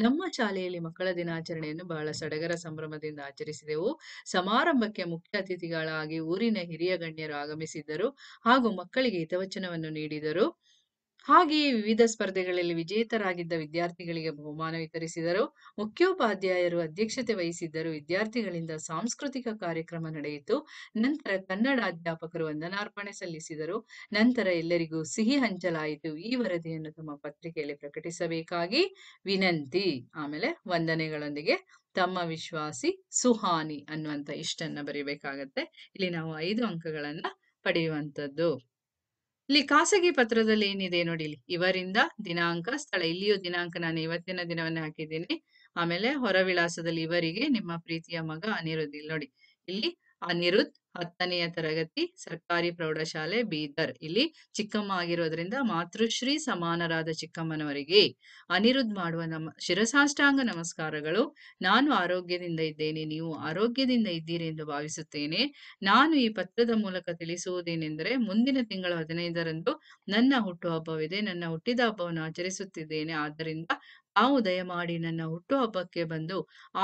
ನಮ್ಮ ಶಾಲೆಯಲ್ಲಿ ಮಕ್ಕಳ ದಿನಾಚರಣೆಯನ್ನು ಬಹಳ ಸಡಗರ ಸಂಭ್ರಮದಿಂದ ಆಚರಿಸಿದೆವು ಸಮಾರಂಭಕ್ಕೆ ಮುಖ್ಯ ಅತಿಥಿಗಳಾಗಿ ಊರಿನ ಹಿರಿಯ ಗಣ್ಯರು ಆಗಮಿಸಿದ್ದರು ಹಾಗೂ ಮಕ್ಕಳಿಗೆ ಹಿತವಚನವನ್ನು ನೀಡಿದರು ಹಾಗೆಯೇ ವಿವಿಧ ಸ್ಪರ್ಧೆಗಳಲ್ಲಿ ವಿಜೇತರಾಗಿದ್ದ ವಿದ್ಯಾರ್ಥಿಗಳಿಗೆ ಬಹುಮಾನ ವಿತರಿಸಿದರು ಮುಖ್ಯೋಪಾಧ್ಯಾಯರು ಅಧ್ಯಕ್ಷತೆ ವಹಿಸಿದ್ದರು ವಿದ್ಯಾರ್ಥಿಗಳಿಂದ ಸಾಂಸ್ಕೃತಿಕ ಕಾರ್ಯಕ್ರಮ ನಡೆಯಿತು ನಂತರ ಕನ್ನಡ ಅಧ್ಯಾಪಕರು ವಂದನಾರ್ಪಣೆ ಸಲ್ಲಿಸಿದರು ನಂತರ ಎಲ್ಲರಿಗೂ ಸಿಹಿ ಹಂಚಲಾಯಿತು ಈ ವರದಿಯನ್ನು ತಮ್ಮ ಪತ್ರಿಕೆಯಲ್ಲಿ ಪ್ರಕಟಿಸಬೇಕಾಗಿ ವಿನಂತಿ ಆಮೇಲೆ ವಂದನೆಗಳೊಂದಿಗೆ ತಮ್ಮ ವಿಶ್ವಾಸಿ ಸುಹಾನಿ ಅನ್ನುವಂಥ ಇಷ್ಟನ್ನ ಬರೀಬೇಕಾಗತ್ತೆ ಇಲ್ಲಿ ನಾವು ಐದು ಅಂಕಗಳನ್ನ ಪಡೆಯುವಂಥದ್ದು ಇಲ್ಲಿ ಖಾಸಗಿ ಪತ್ರದಲ್ಲಿ ಏನಿದೆ ನೋಡಿ ಇಲ್ಲಿ ಇವರಿಂದ ದಿನಾಂಕ ಸ್ಥಳ ಇಲ್ಲಿಯೂ ದಿನಾಂಕ ನಾನು ಇವತ್ತಿನ ದಿನವನ್ನ ಹಾಕಿದ್ದೀನಿ ಆಮೇಲೆ ಹೊರ ಇವರಿಗೆ ನಿಮ್ಮ ಪ್ರೀತಿಯ ಮಗ ಅನಿರುದ್ ಇಲ್ಲಿ ನೋಡಿ ಇಲ್ಲಿ ಅನಿರುದ್ ಹತ್ತನೆಯ ತರಗತಿ ಸರ್ಕಾರಿ ಪ್ರೌಢಶಾಲೆ ಬೀದರ್ ಇಲ್ಲಿ ಚಿಕ್ಕಮ್ಮ ಆಗಿರೋದ್ರಿಂದ ಮಾತೃಶ್ರೀ ಸಮಾನರಾದ ಚಿಕ್ಕಮ್ಮನವರಿಗೆ ಅನಿರುದ್ಧ ಮಾಡುವ ನಮ್ಮ ಶಿರಸಾಷ್ಟಾಂಗ ನಮಸ್ಕಾರಗಳು ನಾನು ಆರೋಗ್ಯದಿಂದ ಇದ್ದೇನೆ ನೀವು ಆರೋಗ್ಯದಿಂದ ಇದ್ದೀರಿ ಎಂದು ಭಾವಿಸುತ್ತೇನೆ ನಾನು ಈ ಪತ್ರದ ಮೂಲಕ ತಿಳಿಸುವುದೇನೆಂದರೆ ಮುಂದಿನ ತಿಂಗಳ ಹದಿನೈದರಂದು ನನ್ನ ಹುಟ್ಟುಹಬ್ಬವಿದೆ ನನ್ನ ಹುಟ್ಟಿದ ಹಬ್ಬವನ್ನು ಆಚರಿಸುತ್ತಿದ್ದೇನೆ ಆದ್ದರಿಂದ ನಾವು ದಯಮಾಡಿ ನನ್ನ ಹುಟ್ಟುಹಬ್ಬಕ್ಕೆ ಬಂದು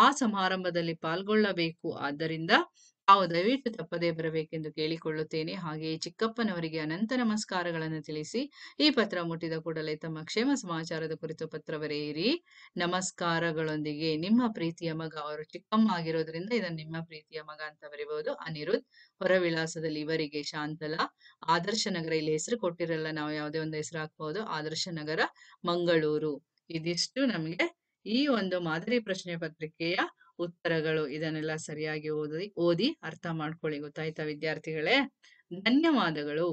ಆ ಸಮಾರಂಭದಲ್ಲಿ ಪಾಲ್ಗೊಳ್ಳಬೇಕು ಆದ್ದರಿಂದ ತಾವು ದಯವಿಟ್ಟು ತಪ್ಪದೇ ಬರಬೇಕೆಂದು ಕೇಳಿಕೊಳ್ಳುತ್ತೇನೆ ಹಾಗೆಯೇ ಚಿಕ್ಕಪ್ಪನವರಿಗೆ ಅನಂತ ನಮಸ್ಕಾರಗಳನ್ನು ತಿಳಿಸಿ ಈ ಪತ್ರ ಮುಟ್ಟಿದ ಕೂಡಲೇ ತಮ್ಮ ಕ್ಷೇಮ ಸಮಾಚಾರದ ಕುರಿತು ಪತ್ರ ಬರೆಯಿರಿ ನಮಸ್ಕಾರಗಳೊಂದಿಗೆ ನಿಮ್ಮ ಪ್ರೀತಿಯ ಮಗ ಅವರು ಚಿಕ್ಕಮ್ಮ ಆಗಿರೋದ್ರಿಂದ ಇದನ್ನು ನಿಮ್ಮ ಪ್ರೀತಿಯ ಮಗ ಅಂತ ಬರೀಬಹುದು ಹೊರ ವಿಳಾಸದಲ್ಲಿ ಇವರಿಗೆ ಶಾಂತಲಾ ಆದರ್ಶ ನಗರ ಇಲ್ಲಿ ಹೆಸರು ಕೊಟ್ಟಿರಲ್ಲ ನಾವು ಯಾವುದೇ ಒಂದು ಹೆಸರು ಹಾಕ್ಬಹುದು ಆದರ್ಶ ನಗರ ಮಂಗಳೂರು ಇದಿಷ್ಟು ನಮಗೆ ಈ ಒಂದು ಮಾದರಿ ಪ್ರಶ್ನೆ ಪತ್ರಿಕೆಯ ಉತ್ತರಗಳು ಇದನ್ನೆಲ್ಲ ಸರಿಯಾಗಿ ಓದಿ ಓದಿ ಅರ್ಥ ಮಾಡ್ಕೊಳ್ಳಿ ಗೊತ್ತಾಯ್ತಾ ವಿದ್ಯಾರ್ಥಿಗಳೇ ಧನ್ಯವಾದಗಳು